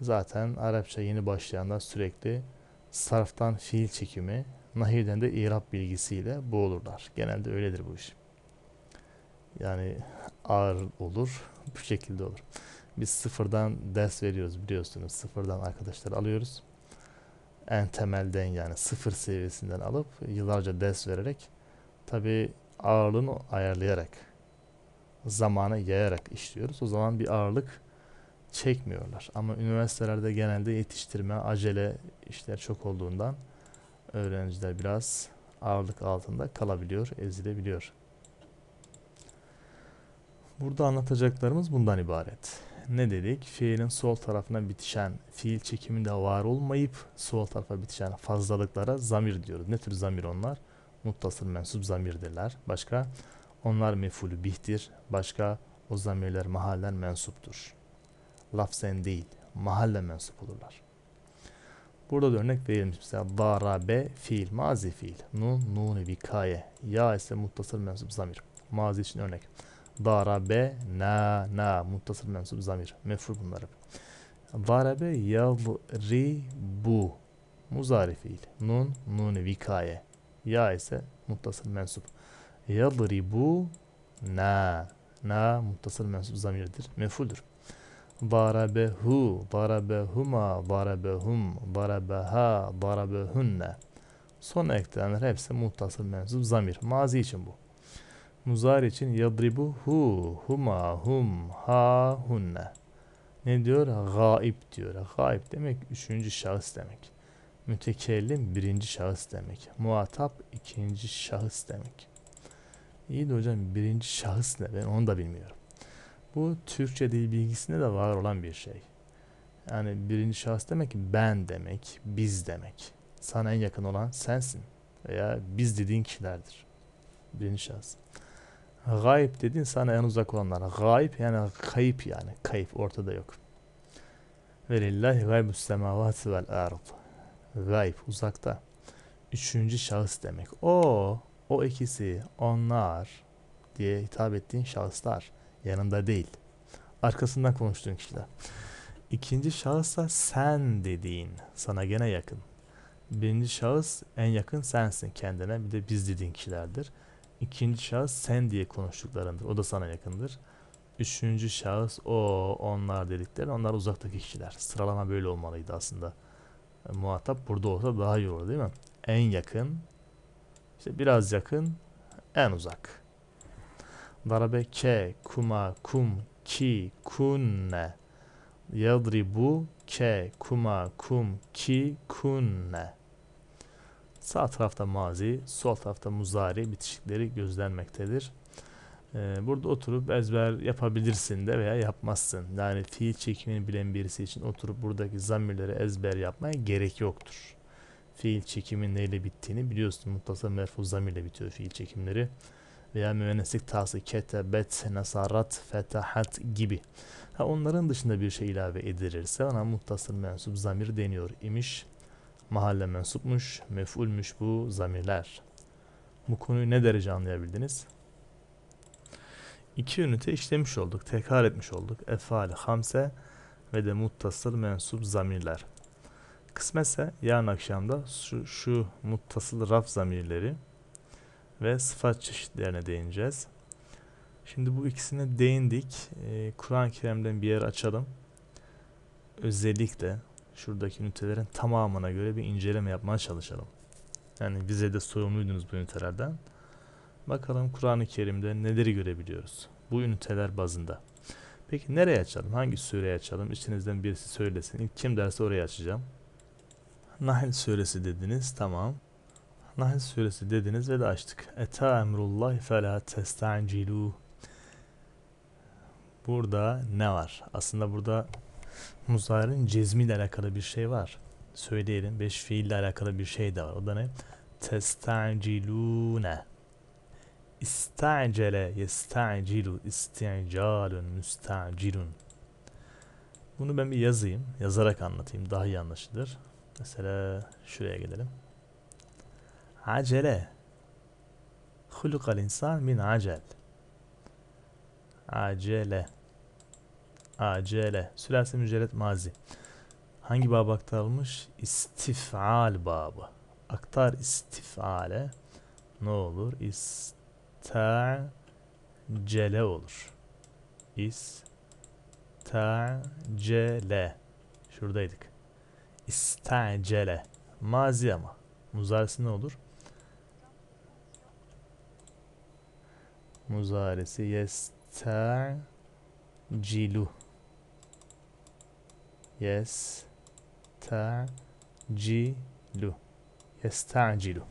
Zaten Arapça yeni başlayanlar sürekli sarftan fiil çekimi, nahiden de irab bilgisiyle boğulurlar. Genelde öyledir bu iş. Yani ağır olur, bu şekilde olur. Biz sıfırdan ders veriyoruz biliyorsunuz. Sıfırdan arkadaşlar alıyoruz en temelden yani sıfır seviyesinden alıp yıllarca ders vererek tabi ağırlığını ayarlayarak zamanı yayarak işliyoruz. O zaman bir ağırlık çekmiyorlar. Ama üniversitelerde genelde yetiştirme, acele işler çok olduğundan öğrenciler biraz ağırlık altında kalabiliyor, ezilebiliyor. Burada anlatacaklarımız bundan ibaret ne dedik? Fiilin sol tarafına bitişen fiil çekiminde var olmayıp sol tarafa bitişen fazlalıklara zamir diyoruz. Ne tür zamir onlar? Muttasıl mensup zamirdirler. Başka? Onlar mefulü bihtir. Başka? O zamirler mahallen mensuptur. Lafzen değil, mahalle mensup olurlar. Burada da örnek verilmiş mesela darabe fiil, mazi fiil. Nun, nuni vikaye. Ya ise muttasıl mensup zamir. Mazi için örnek. Darabe na na muttasıl mensup zamir. Meful bunlar. Darabe yadri bu. Muzari fiil. Nun nun vikaye. Ya ise muttasıl mensup. Yadribu na na muttasıl mensup zamirdir. hu, huma, Mefuldür. hum, darabehuma, ha, darabeha, darabehunne. Son eklenenler hepsi muttasıl mensup zamir. Mazi için bu. Muzar için yadribu hu, huma, hum, ha, hunne. Ne diyor? Gaib diyor. Gaib demek üçüncü şahıs demek. Mütekellim birinci şahıs demek. Muhatap ikinci şahıs demek. İyi de hocam birinci şahıs ne ben onu da bilmiyorum. Bu Türkçe dil bilgisinde de var olan bir şey. Yani birinci şahıs demek ben demek, biz demek. Sana en yakın olan sensin veya biz dediğin kişilerdir. Birinci şahıs. Gayb dedin sana en uzak olanlar. Gayb yani kayıp yani. Kayıp ortada yok. Velillahi gaybus semavati vel ard. Gayb uzakta. Üçüncü şahıs demek. O, o ikisi, onlar diye hitap ettiğin şahıslar. Yanında değil. Arkasından konuştuğun kişiler. İkinci şahısa sen dediğin. Sana gene yakın. Birinci şahıs en yakın sensin kendine. Bir de biz dediğin kişilerdir. İkinci şahıs sen diye konuştuklarındır. O da sana yakındır. Üçüncü şahıs o, onlar dedikleri. Onlar uzaktaki kişiler. Sıralama böyle olmalıydı aslında. E, muhatap burada olsa daha iyi olur değil mi? En yakın, işte biraz yakın, en uzak. Darabe ke, kuma, kum, ki, kunne. Yadribu ke, kuma, kum, ki, kunne. Sağ tarafta mazi, sol tarafta muzari bitişikleri gözlenmektedir. Ee, burada oturup ezber yapabilirsin de veya yapmazsın. Yani fiil çekimini bilen birisi için oturup buradaki zamirleri ezber yapmaya gerek yoktur. Fiil çekimin neyle bittiğini biliyorsun. Mutlasa merfu zamirle bitiyor fiil çekimleri. Veya müenneslik tası ketebet, nasarat, fetahat gibi. Ha, onların dışında bir şey ilave edilirse ona muttasıl mensup zamir deniyor imiş. Mahalle mensupmuş, mef'ulmüş bu zamirler. Bu konuyu ne derece anlayabildiniz? İki ünite işlemiş olduk, tekrar etmiş olduk. Efal, hamse ve de muttasıl mensup zamirler. Kısmetse yarın akşamda şu, şu muttasıl raf zamirleri ve sıfat çeşitlerine değineceğiz. Şimdi bu ikisine değindik. Ee, Kur'an-ı Kerim'den bir yer açalım. Özellikle şuradaki ünitelerin tamamına göre bir inceleme yapmaya çalışalım. Yani bize de sorumluydunuz bu ünitelerden. Bakalım Kur'an-ı Kerim'de neleri görebiliyoruz? Bu üniteler bazında. Peki nereye açalım? Hangi sureye açalım? İçinizden birisi söylesin. İlk kim derse oraya açacağım. Nahl suresi dediniz. Tamam. Nahl suresi dediniz ve de açtık. Eta emrullahi fela testanciluh. Burada ne var? Aslında burada Muzari'nin ile alakalı bir şey var. Söyleyelim. Beş fiille alakalı bir şey de var. O da ne? Testacilune. İstacele yestacilu isticalun müstacilun. Bunu ben bir yazayım. Yazarak anlatayım. Daha iyi anlaşılır. Mesela şuraya gelelim. Acele. Hulukal insan min acel. Acele. ACL. Sülasi mücerret mazi. Hangi bab aktarılmış? İstifal babı. Aktar istifale. Ne olur? İstacele olur. İstacele. Şuradaydık. İstacele. Mazi ama. Muzarisi ne olur? Muzarisi yestecilu. Yestacilu. Yestacilu.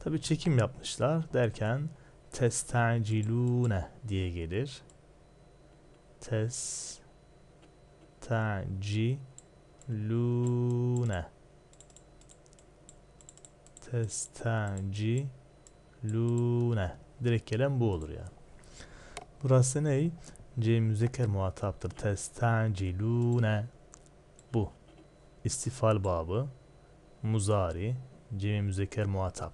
Tabi çekim yapmışlar derken testacilune diye gelir. Testacilune. Testacilune. Direkt gelen bu olur yani. Burası ne? C müzeker muhataptır. Testacilune istifal babı, muzari, cemi müzekker muhatap.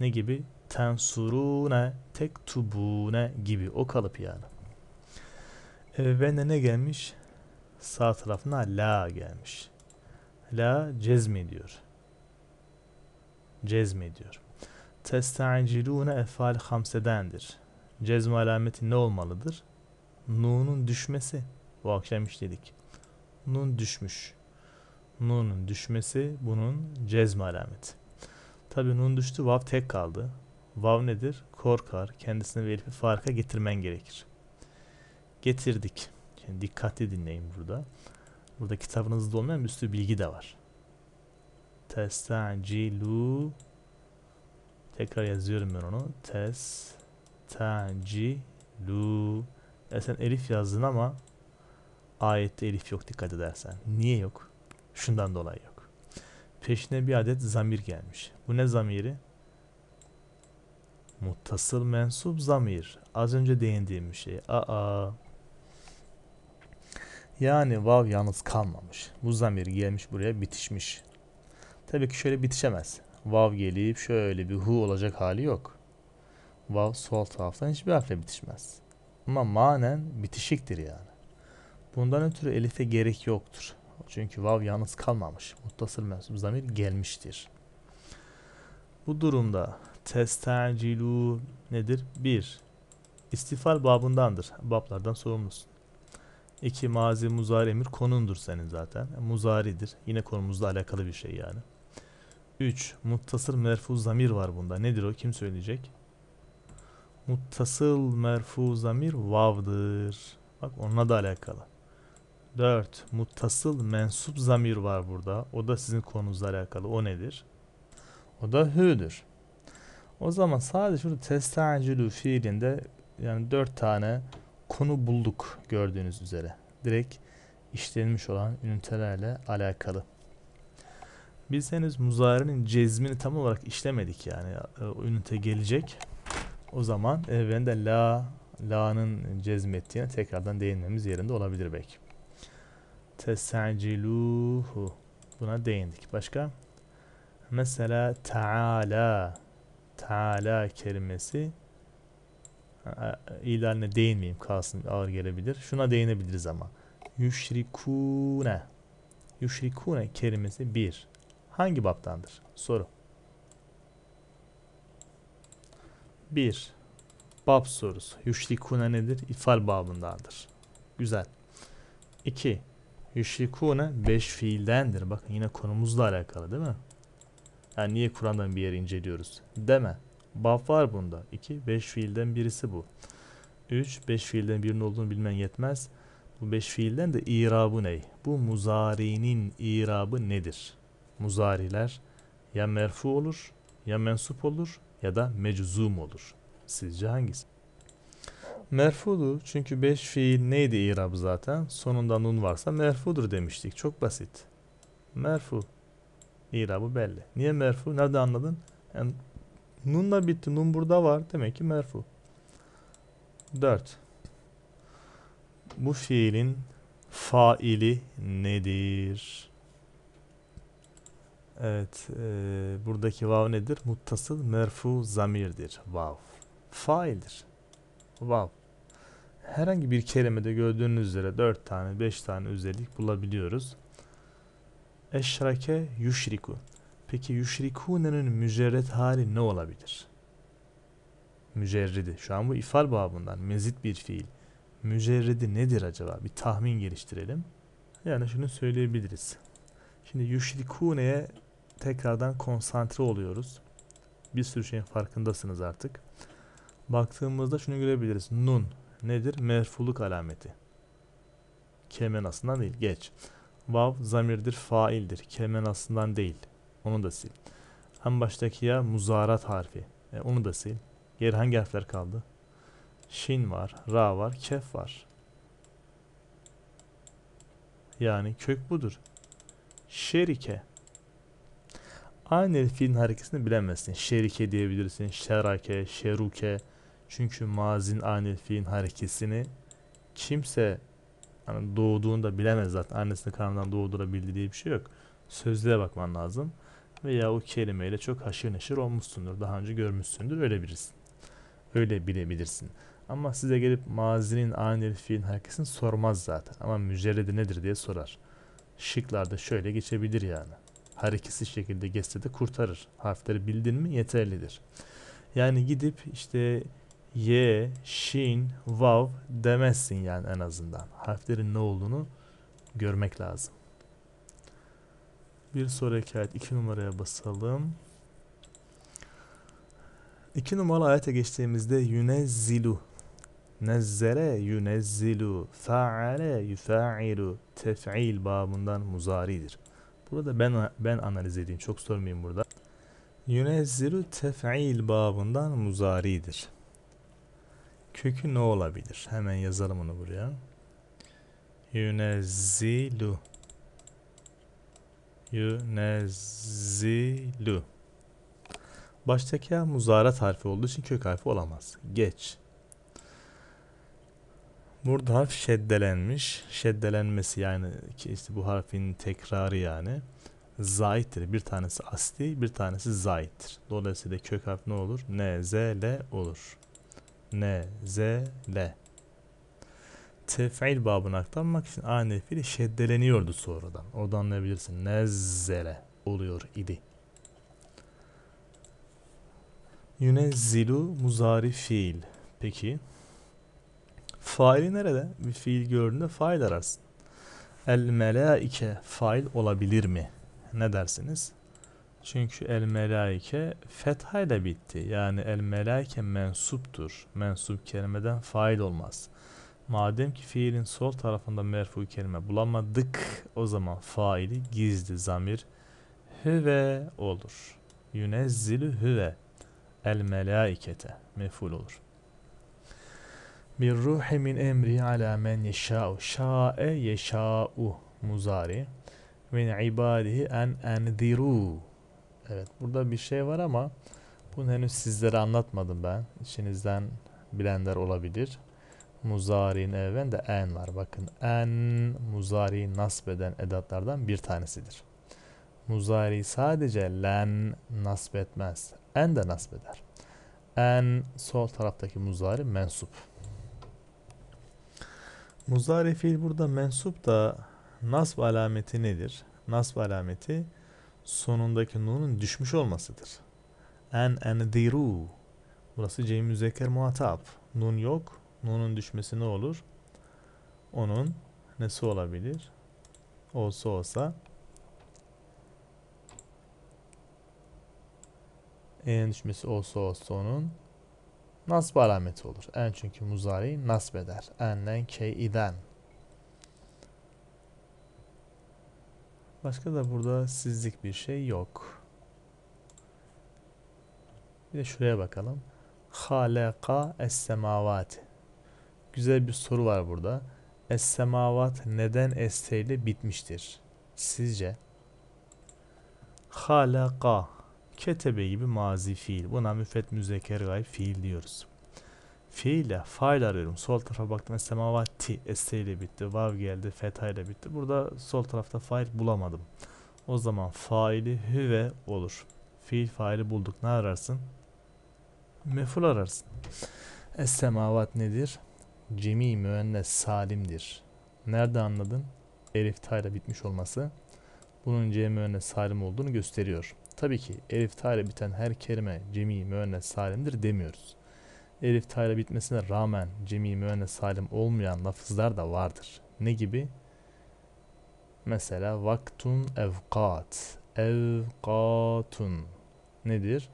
Ne gibi? Tensurune, tektubune gibi o kalıp yani. E, ne, gelmiş? Sağ tarafına la gelmiş. La cezmediyor. Cezmediyor. Testa'cilune efal hamsedendir. Cezm alameti ne olmalıdır? Nun'un düşmesi. Bu akşam işledik. Nun düşmüş. Nun'un düşmesi bunun cezme alameti. Tabii Nun düştü Vav tek kaldı. Vav nedir? Korkar. Kendisine ve Elif'i farka getirmen gerekir. Getirdik. Şimdi dikkatli dinleyin burada. Burada kitabınızda olmayan bir sürü bilgi de var. Testacilu Tekrar yazıyorum ben onu. Tes Testacilu ya Sen Elif yazdın ama ayette Elif yok dikkat edersen. Niye yok? Şundan dolayı yok. Peşine bir adet zamir gelmiş. Bu ne zamiri? Muttasıl mensup zamir. Az önce değindiğim bir şey. Aa. Yani vav yalnız kalmamış. Bu zamir gelmiş buraya bitişmiş. Tabii ki şöyle bitişemez. Vav gelip şöyle bir hu olacak hali yok. Vav sol taraftan hiçbir harfle bitişmez. Ama manen bitişiktir yani. Bundan ötürü elife gerek yoktur. Çünkü vav yalnız kalmamış. Muttasıl mensup zamir gelmiştir. Bu durumda testacilu nedir? 1. İstifal babındandır. Bablardan sorumlusun. 2. Mazi muzari emir konundur senin zaten. E, muzaridir. Yine konumuzla alakalı bir şey yani. 3. Muttasıl merfu zamir var bunda. Nedir o? Kim söyleyecek? Muttasıl merfu zamir vav'dır. Bak onunla da alakalı. 4. mutasıl mensup zamir var burada. O da sizin konunuzla alakalı. O nedir? O da hü'dür. O zaman sadece şurada testacülü fiilinde yani 4 tane konu bulduk gördüğünüz üzere. Direkt işlenmiş olan ünitelerle alakalı. Biz henüz muzari'nin cezmini tam olarak işlemedik yani. E, o ünite gelecek. O zaman evvende la la'nın cezmettiğine tekrardan değinmemiz yerinde olabilir belki. Teseciluhu. Buna değindik. Başka? Mesela Taala Taala kelimesi ilaline değinmeyeyim kalsın ağır gelebilir. Şuna değinebiliriz ama. Yüşrikune. Yüşrikune kelimesi bir. Hangi baptandır? Soru. Bir. Bab sorusu. Yüşrikune nedir? İfal babındandır. Güzel. 2. Yüşrikune Beş fiildendir. Bakın yine konumuzla alakalı değil mi? Yani niye Kur'an'dan bir yeri inceliyoruz? Deme. Baf var bunda. İki, beş fiilden birisi bu. Üç, beş fiilden birinin olduğunu bilmen yetmez. Bu beş fiilden de irabu ney? Bu muzari'nin irabı nedir? Muzariler ya merfu olur, ya mensup olur ya da meczum olur. Sizce hangisi? Merfudu çünkü 5 fiil neydi irab zaten? Sonunda nun varsa merfudur demiştik. Çok basit. Merfu. İrabı belli. Niye merfu? Nerede anladın? Yani nunla bitti. Nun burada var. Demek ki merfu. 4. Bu fiilin faili nedir? Evet. E, buradaki vav nedir? Muttasıl merfu zamirdir. Vav. Faildir. Vav herhangi bir kelimede gördüğünüz üzere 4 tane 5 tane özellik bulabiliyoruz. Eşrake yuşriku. Peki yuşrikune'nin mücerret hali ne olabilir? Mücerridi. Şu an bu ifal babından mezit bir fiil. Mücerridi nedir acaba? Bir tahmin geliştirelim. Yani şunu söyleyebiliriz. Şimdi yuşrikune'ye tekrardan konsantre oluyoruz. Bir sürü şeyin farkındasınız artık. Baktığımızda şunu görebiliriz. Nun nedir? Merfuluk alameti. Kemen aslından değil. Geç. Vav zamirdir, faildir. Kemen aslından değil. Onu da sil. En baştaki ya muzarat harfi. E, onu da sil. Geri hangi harfler kaldı? Şin var, ra var, kef var. Yani kök budur. Şerike. Aynı fiilin hareketini bilemezsin. Şerike diyebilirsin. Şerake, şeruke. Çünkü mazin anil fiilin harekesini kimse yani doğduğunda bilemez zaten. Annesinin karnından doğdurabildi diye bir şey yok. Sözlüğe bakman lazım. Veya o kelimeyle çok haşır neşir olmuşsundur. Daha önce görmüşsündür. Öyle bilirsin. Öyle bilebilirsin. Ama size gelip mazinin anil fiilin harekesini sormaz zaten. Ama mücerredi nedir diye sorar. Şıklarda şöyle geçebilir yani. Harekesi şekilde geçse de kurtarır. Harfleri bildin mi yeterlidir. Yani gidip işte ye, şin, vav demezsin yani en azından. Harflerin ne olduğunu görmek lazım. Bir sonraki ayet 2 numaraya basalım. 2 numaralı ayete geçtiğimizde yünezzilu Nezzere yünezzilu Fa'ale yufa'ilu Tef'il babından muzaridir. Burada ben ben analiz edeyim. Çok sormayayım burada. Yünezzilu tef'il babından muzaridir kökü ne olabilir? Hemen yazalım onu buraya. Yunezzilu Yunezzilu Baştaki ya muzarat harfi olduğu için kök harfi olamaz. Geç. Burada harf şeddelenmiş. Şeddelenmesi yani işte bu harfin tekrarı yani zaittir. Bir tanesi asli, bir tanesi zaittir. Dolayısıyla kök harfi ne olur? N, Z, L olur. N, Z, L. Tef'il babına aktarmak için aynı fiili şeddeleniyordu sonradan. Orada anlayabilirsin. Nezzele oluyor idi. Yünezzilu muzari fiil. Peki. Faili nerede? Bir fiil gördüğünde fail ararsın. El melaike fail olabilir mi? Ne dersiniz? Çünkü el melaike fethayla bitti. Yani el melaike mensuptur. Mensup kelimeden fail olmaz. Madem ki fiilin sol tarafında merfu kelime bulamadık o zaman faili gizli zamir hüve olur. Yünezzilü hüve el melaikete meful olur. Bir ruhi min emri ala men yeşâ'u şâ'e yeşâ'u muzari min ibadihi en endiru Evet burada bir şey var ama bunu henüz sizlere anlatmadım ben. İçinizden bilenler olabilir. Muzari'nin evven de en var. Bakın en muzari nasbeden edatlardan bir tanesidir. Muzari sadece len nasb etmez. En de nasbeder. eder. En sol taraftaki muzari mensup. Muzari fiil burada mensup da nasb alameti nedir? Nasb alameti sonundaki nunun düşmüş olmasıdır. En endiru. Burası cem müzekker muhatap. Nun yok. Nunun düşmesi ne olur? Onun nesi olabilir? Olsa olsa en düşmesi olsa olsa onun nasb alameti olur. En çünkü muzari nasb eder. Enden keyiden. Başka da burada sizlik bir şey yok. Bir de şuraya bakalım. Halaka es-semavat. Güzel bir soru var burada. Es-semavat neden este ile bitmiştir? Sizce? Halaka. Ketebe gibi mazi fiil. Buna müfet müzeker gay fiil diyoruz fiile fail arıyorum. Sol tarafa baktım. Essemavati. S ile bitti. Vav geldi. Fetha ile bitti. Burada sol tarafta fail bulamadım. O zaman faili hüve olur. Fiil faili bulduk. Ne ararsın? Meful ararsın. Essemavat nedir? Cemi müennes salimdir. Nerede anladın? Elif ta bitmiş olması bunun C müennes salim olduğunu gösteriyor. Tabii ki elif ta biten her kelime cemi müennes salimdir demiyoruz. Elif tayla bitmesine rağmen cemi müennes salim olmayan lafızlar da vardır. Ne gibi? Mesela vaktun evkat. Evkatun nedir?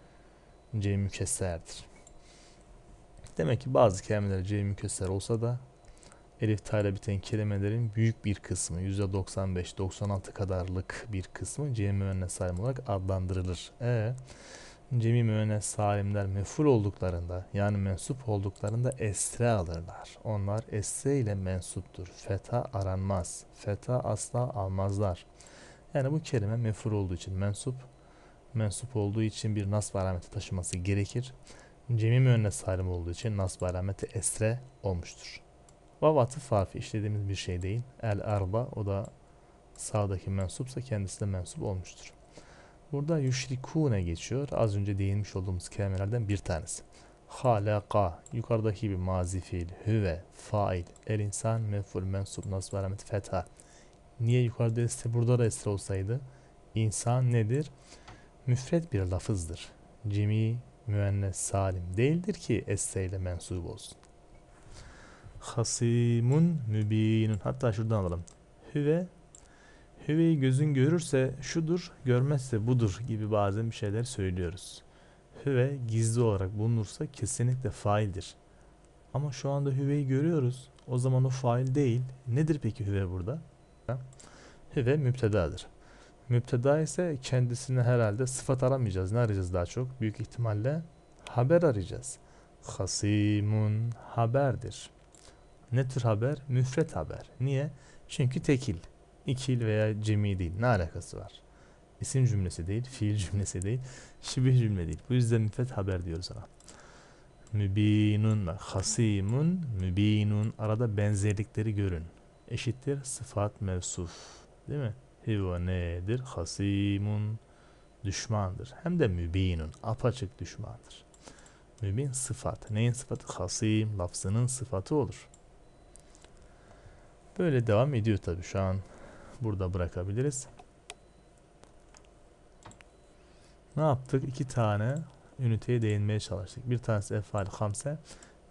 C mükesserdir. Demek ki bazı kelimeler C mükesser olsa da elif tayla biten kelimelerin büyük bir kısmı %95-96 kadarlık bir kısmı C müennes salim olarak adlandırılır. E cemi müennes salimler mefur olduklarında yani mensup olduklarında esre alırlar. Onlar esre ile mensuptur. Feta aranmaz. Feta asla almazlar. Yani bu kelime mefur olduğu için mensup mensup olduğu için bir nasb alameti taşıması gerekir. Cemi müennes salim olduğu için nasb alameti esre olmuştur. Vav atıf harfi işlediğimiz bir şey değil. El arba o da sağdaki mensupsa kendisi de mensup olmuştur. Burada yüşrikune geçiyor. Az önce değinmiş olduğumuz kelimelerden bir tanesi. Halaka yukarıdaki bir mazi fiil. Hüve, fail, el insan, meful, mensup, nasb, alamet, fetha. Niye yukarıda esre burada da esre olsaydı? İnsan nedir? Müfret bir lafızdır. Cemi, müennes, salim değildir ki esreyle mensup olsun. Hasimun mübinun. Hatta şuradan alalım. Hüve Hüveyi gözün görürse şudur, görmezse budur gibi bazen bir şeyler söylüyoruz. Hüve gizli olarak bulunursa kesinlikle faildir. Ama şu anda hüveyi görüyoruz. O zaman o fail değil. Nedir peki hüve burada? Hüve müptedadır. Müpteda ise kendisine herhalde sıfat aramayacağız. Ne arayacağız daha çok? Büyük ihtimalle haber arayacağız. Hasimun haberdir. Ne tür haber? Müfret haber. Niye? Çünkü tekil. İkil veya cemi değil. Ne alakası var? İsim cümlesi değil, fiil *laughs* cümlesi değil, şibih cümle değil. Bu yüzden müfet haber diyoruz ona. Mübinun Hasimun, mübinun. Arada benzerlikleri görün. Eşittir sıfat mevsuf. Değil mi? Hiva nedir? Hasimun düşmandır. Hem de mübinun. Apaçık düşmandır. Mübin sıfat. Neyin sıfatı? Hasim. Lafzının sıfatı olur. Böyle devam ediyor tabii şu an burada bırakabiliriz. Ne yaptık? İki tane üniteye değinmeye çalıştık. Bir tanesi efal hamse,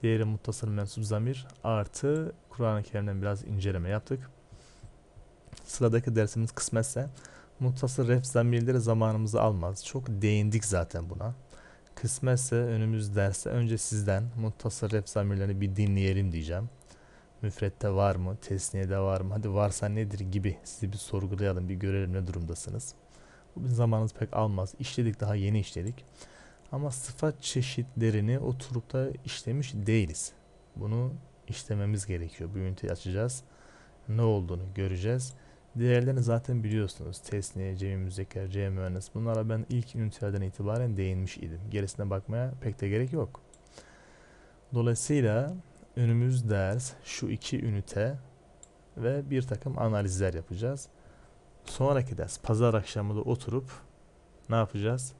diğeri muttasıl mensub zamir artı Kur'an-ı Kerim'den biraz inceleme yaptık. Sıradaki dersimiz kısmetse muttasıl ref zamirleri zamanımızı almaz. Çok değindik zaten buna. Kısmetse önümüz derse önce sizden muttasıl ref zamirlerini bir dinleyelim diyeceğim. Müfrette var mı? Tesniyede var mı? Hadi varsa nedir gibi sizi bir sorgulayalım. Bir görelim ne durumdasınız. Bu bir zamanınız pek almaz. işledik daha yeni işledik. Ama sıfat çeşitlerini oturup da işlemiş değiliz. Bunu işlememiz gerekiyor. Bu üniteyi açacağız. Ne olduğunu göreceğiz. Diğerlerini zaten biliyorsunuz. Tesniye, cemi müzekker, cemi mühendis. Bunlara ben ilk ünitelerden itibaren değinmiş idim. Gerisine bakmaya pek de gerek yok. Dolayısıyla önümüz ders şu iki ünite ve bir takım analizler yapacağız. Sonraki ders pazar akşamı da oturup ne yapacağız?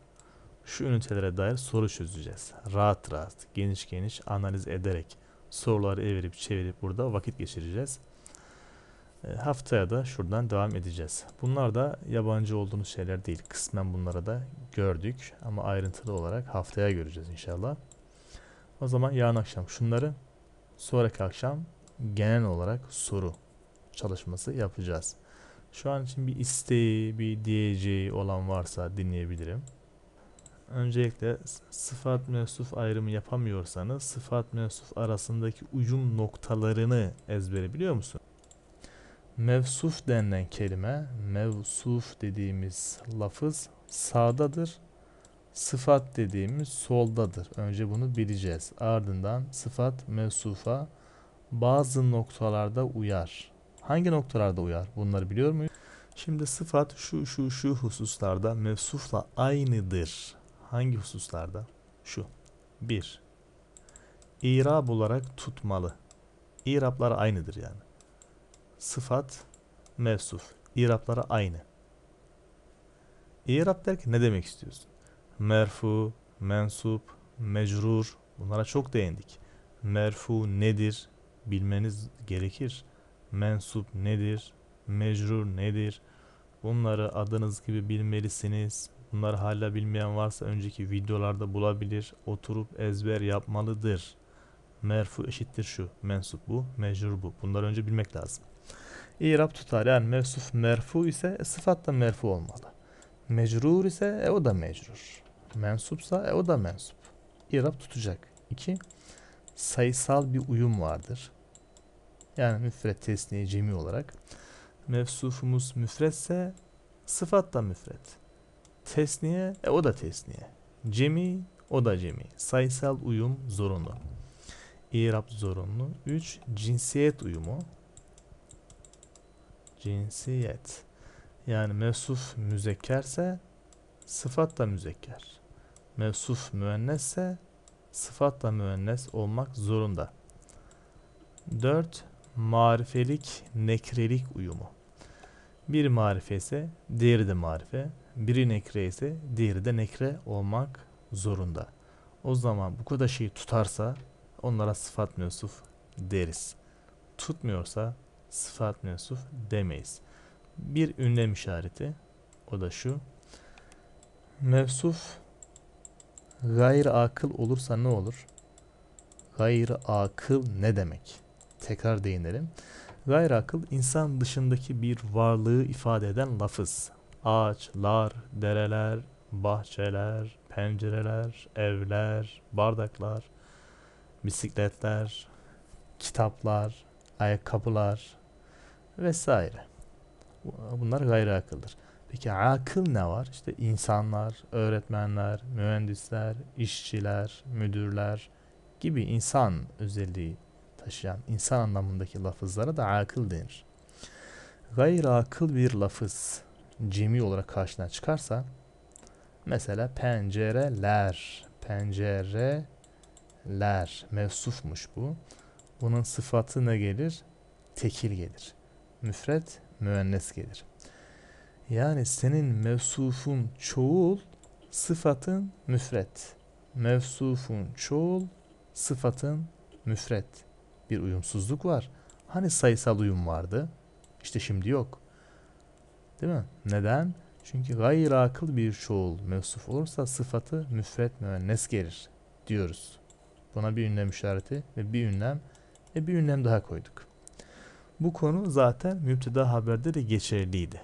Şu ünitelere dair soru çözeceğiz. Rahat rahat, geniş geniş analiz ederek soruları evirip çevirip burada vakit geçireceğiz. Ee, haftaya da şuradan devam edeceğiz. Bunlar da yabancı olduğunuz şeyler değil. Kısmen bunlara da gördük ama ayrıntılı olarak haftaya göreceğiz inşallah. O zaman yarın akşam şunları Sonraki akşam genel olarak soru çalışması yapacağız. Şu an için bir isteği, bir diyeceği olan varsa dinleyebilirim. Öncelikle sıfat mevsuf ayrımı yapamıyorsanız sıfat mevsuf arasındaki uyum noktalarını ezbere biliyor musun? Mevsuf denilen kelime, mevsuf dediğimiz lafız sağdadır sıfat dediğimiz soldadır. Önce bunu bileceğiz. Ardından sıfat mevsufa bazı noktalarda uyar. Hangi noktalarda uyar? Bunları biliyor muyuz? Şimdi sıfat şu şu şu hususlarda mevsufla aynıdır. Hangi hususlarda? Şu. 1. İrab olarak tutmalı. İraplar aynıdır yani. Sıfat, mevsuf. İrapları aynı. İrap ki ne demek istiyorsun? merfu, mensup, mecrur bunlara çok değindik. Merfu nedir bilmeniz gerekir. Mensup nedir, mecrur nedir bunları adınız gibi bilmelisiniz. Bunları hala bilmeyen varsa önceki videolarda bulabilir, oturup ezber yapmalıdır. Merfu eşittir şu, mensup bu, mecrur bu. Bunları önce bilmek lazım. İrab tutar yani mevsuf merfu ise sıfat da merfu olmalı. Mecrur ise e, o da mecrur mensupsa e, o da mensup. İrab tutacak. 2. Sayısal bir uyum vardır. Yani müfret tesniye cemi olarak. Mevsufumuz müfretse sıfat da müfret. Tesniye e, o da tesniye. Cemi o da cemi. Sayısal uyum zorunlu. İrab zorunlu. 3. Cinsiyet uyumu. Cinsiyet. Yani mevsuf müzekkerse sıfat da müzekker mevsuf müennesse sıfatla müennes olmak zorunda. 4. Marifelik nekrelik uyumu. Bir marife ise diğeri de marife, biri nekre ise diğeri de nekre olmak zorunda. O zaman bu kadar şeyi tutarsa onlara sıfat mevsuf deriz. Tutmuyorsa sıfat mevsuf demeyiz. Bir ünlem işareti o da şu. Mevsuf Gayr akıl olursa ne olur? Gayr akıl ne demek? Tekrar değinelim. Gayr akıl insan dışındaki bir varlığı ifade eden lafız. Ağaçlar, dereler, bahçeler, pencereler, evler, bardaklar, bisikletler, kitaplar, ayakkabılar vesaire. Bunlar gayri akıldır. Peki akıl ne var? İşte insanlar, öğretmenler, mühendisler, işçiler, müdürler gibi insan özelliği taşıyan insan anlamındaki lafızlara da akıl denir. Gayri akıl bir lafız cemi olarak karşına çıkarsa mesela pencereler, pencereler mevsufmuş bu. Bunun sıfatı ne gelir? Tekil gelir. Müfret müennes gelir. Yani senin mevsufun çoğul, sıfatın müfret. Mevsufun çoğul, sıfatın müfret. Bir uyumsuzluk var. Hani sayısal uyum vardı? İşte şimdi yok. Değil mi? Neden? Çünkü gayri akıl bir çoğul mevsuf olursa sıfatı müfret müennes gelir diyoruz. Buna bir ünlem işareti ve bir ünlem ve bir ünlem daha koyduk. Bu konu zaten müpteda haberde de geçerliydi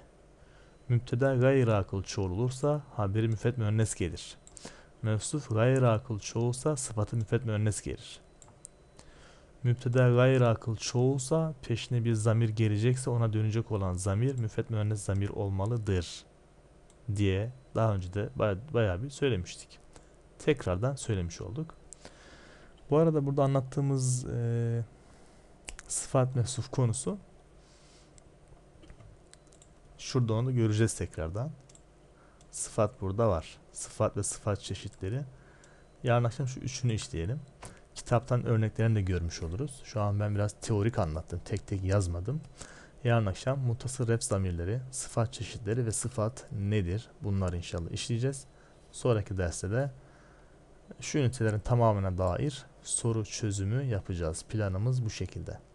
müpteda gayri akıl çoğul olursa haberi müfret müennes gelir. Mevsuf gayri akıl çoğulsa sıfatı müfret müennes gelir. Müpteda gayri akıl çoğulsa peşine bir zamir gelecekse ona dönecek olan zamir müfret müennes zamir olmalıdır diye daha önce de baya, bayağı bir söylemiştik. Tekrardan söylemiş olduk. Bu arada burada anlattığımız e, sıfat mevsuf konusu Şurada onu göreceğiz tekrardan. Sıfat burada var. Sıfat ve sıfat çeşitleri. Yarın akşam şu üçünü işleyelim. Kitaptan örneklerini de görmüş oluruz. Şu an ben biraz teorik anlattım. Tek tek yazmadım. Yarın akşam mutası ref zamirleri, sıfat çeşitleri ve sıfat nedir? Bunlar inşallah işleyeceğiz. Sonraki derste de şu ünitelerin tamamına dair soru çözümü yapacağız. Planımız bu şekilde.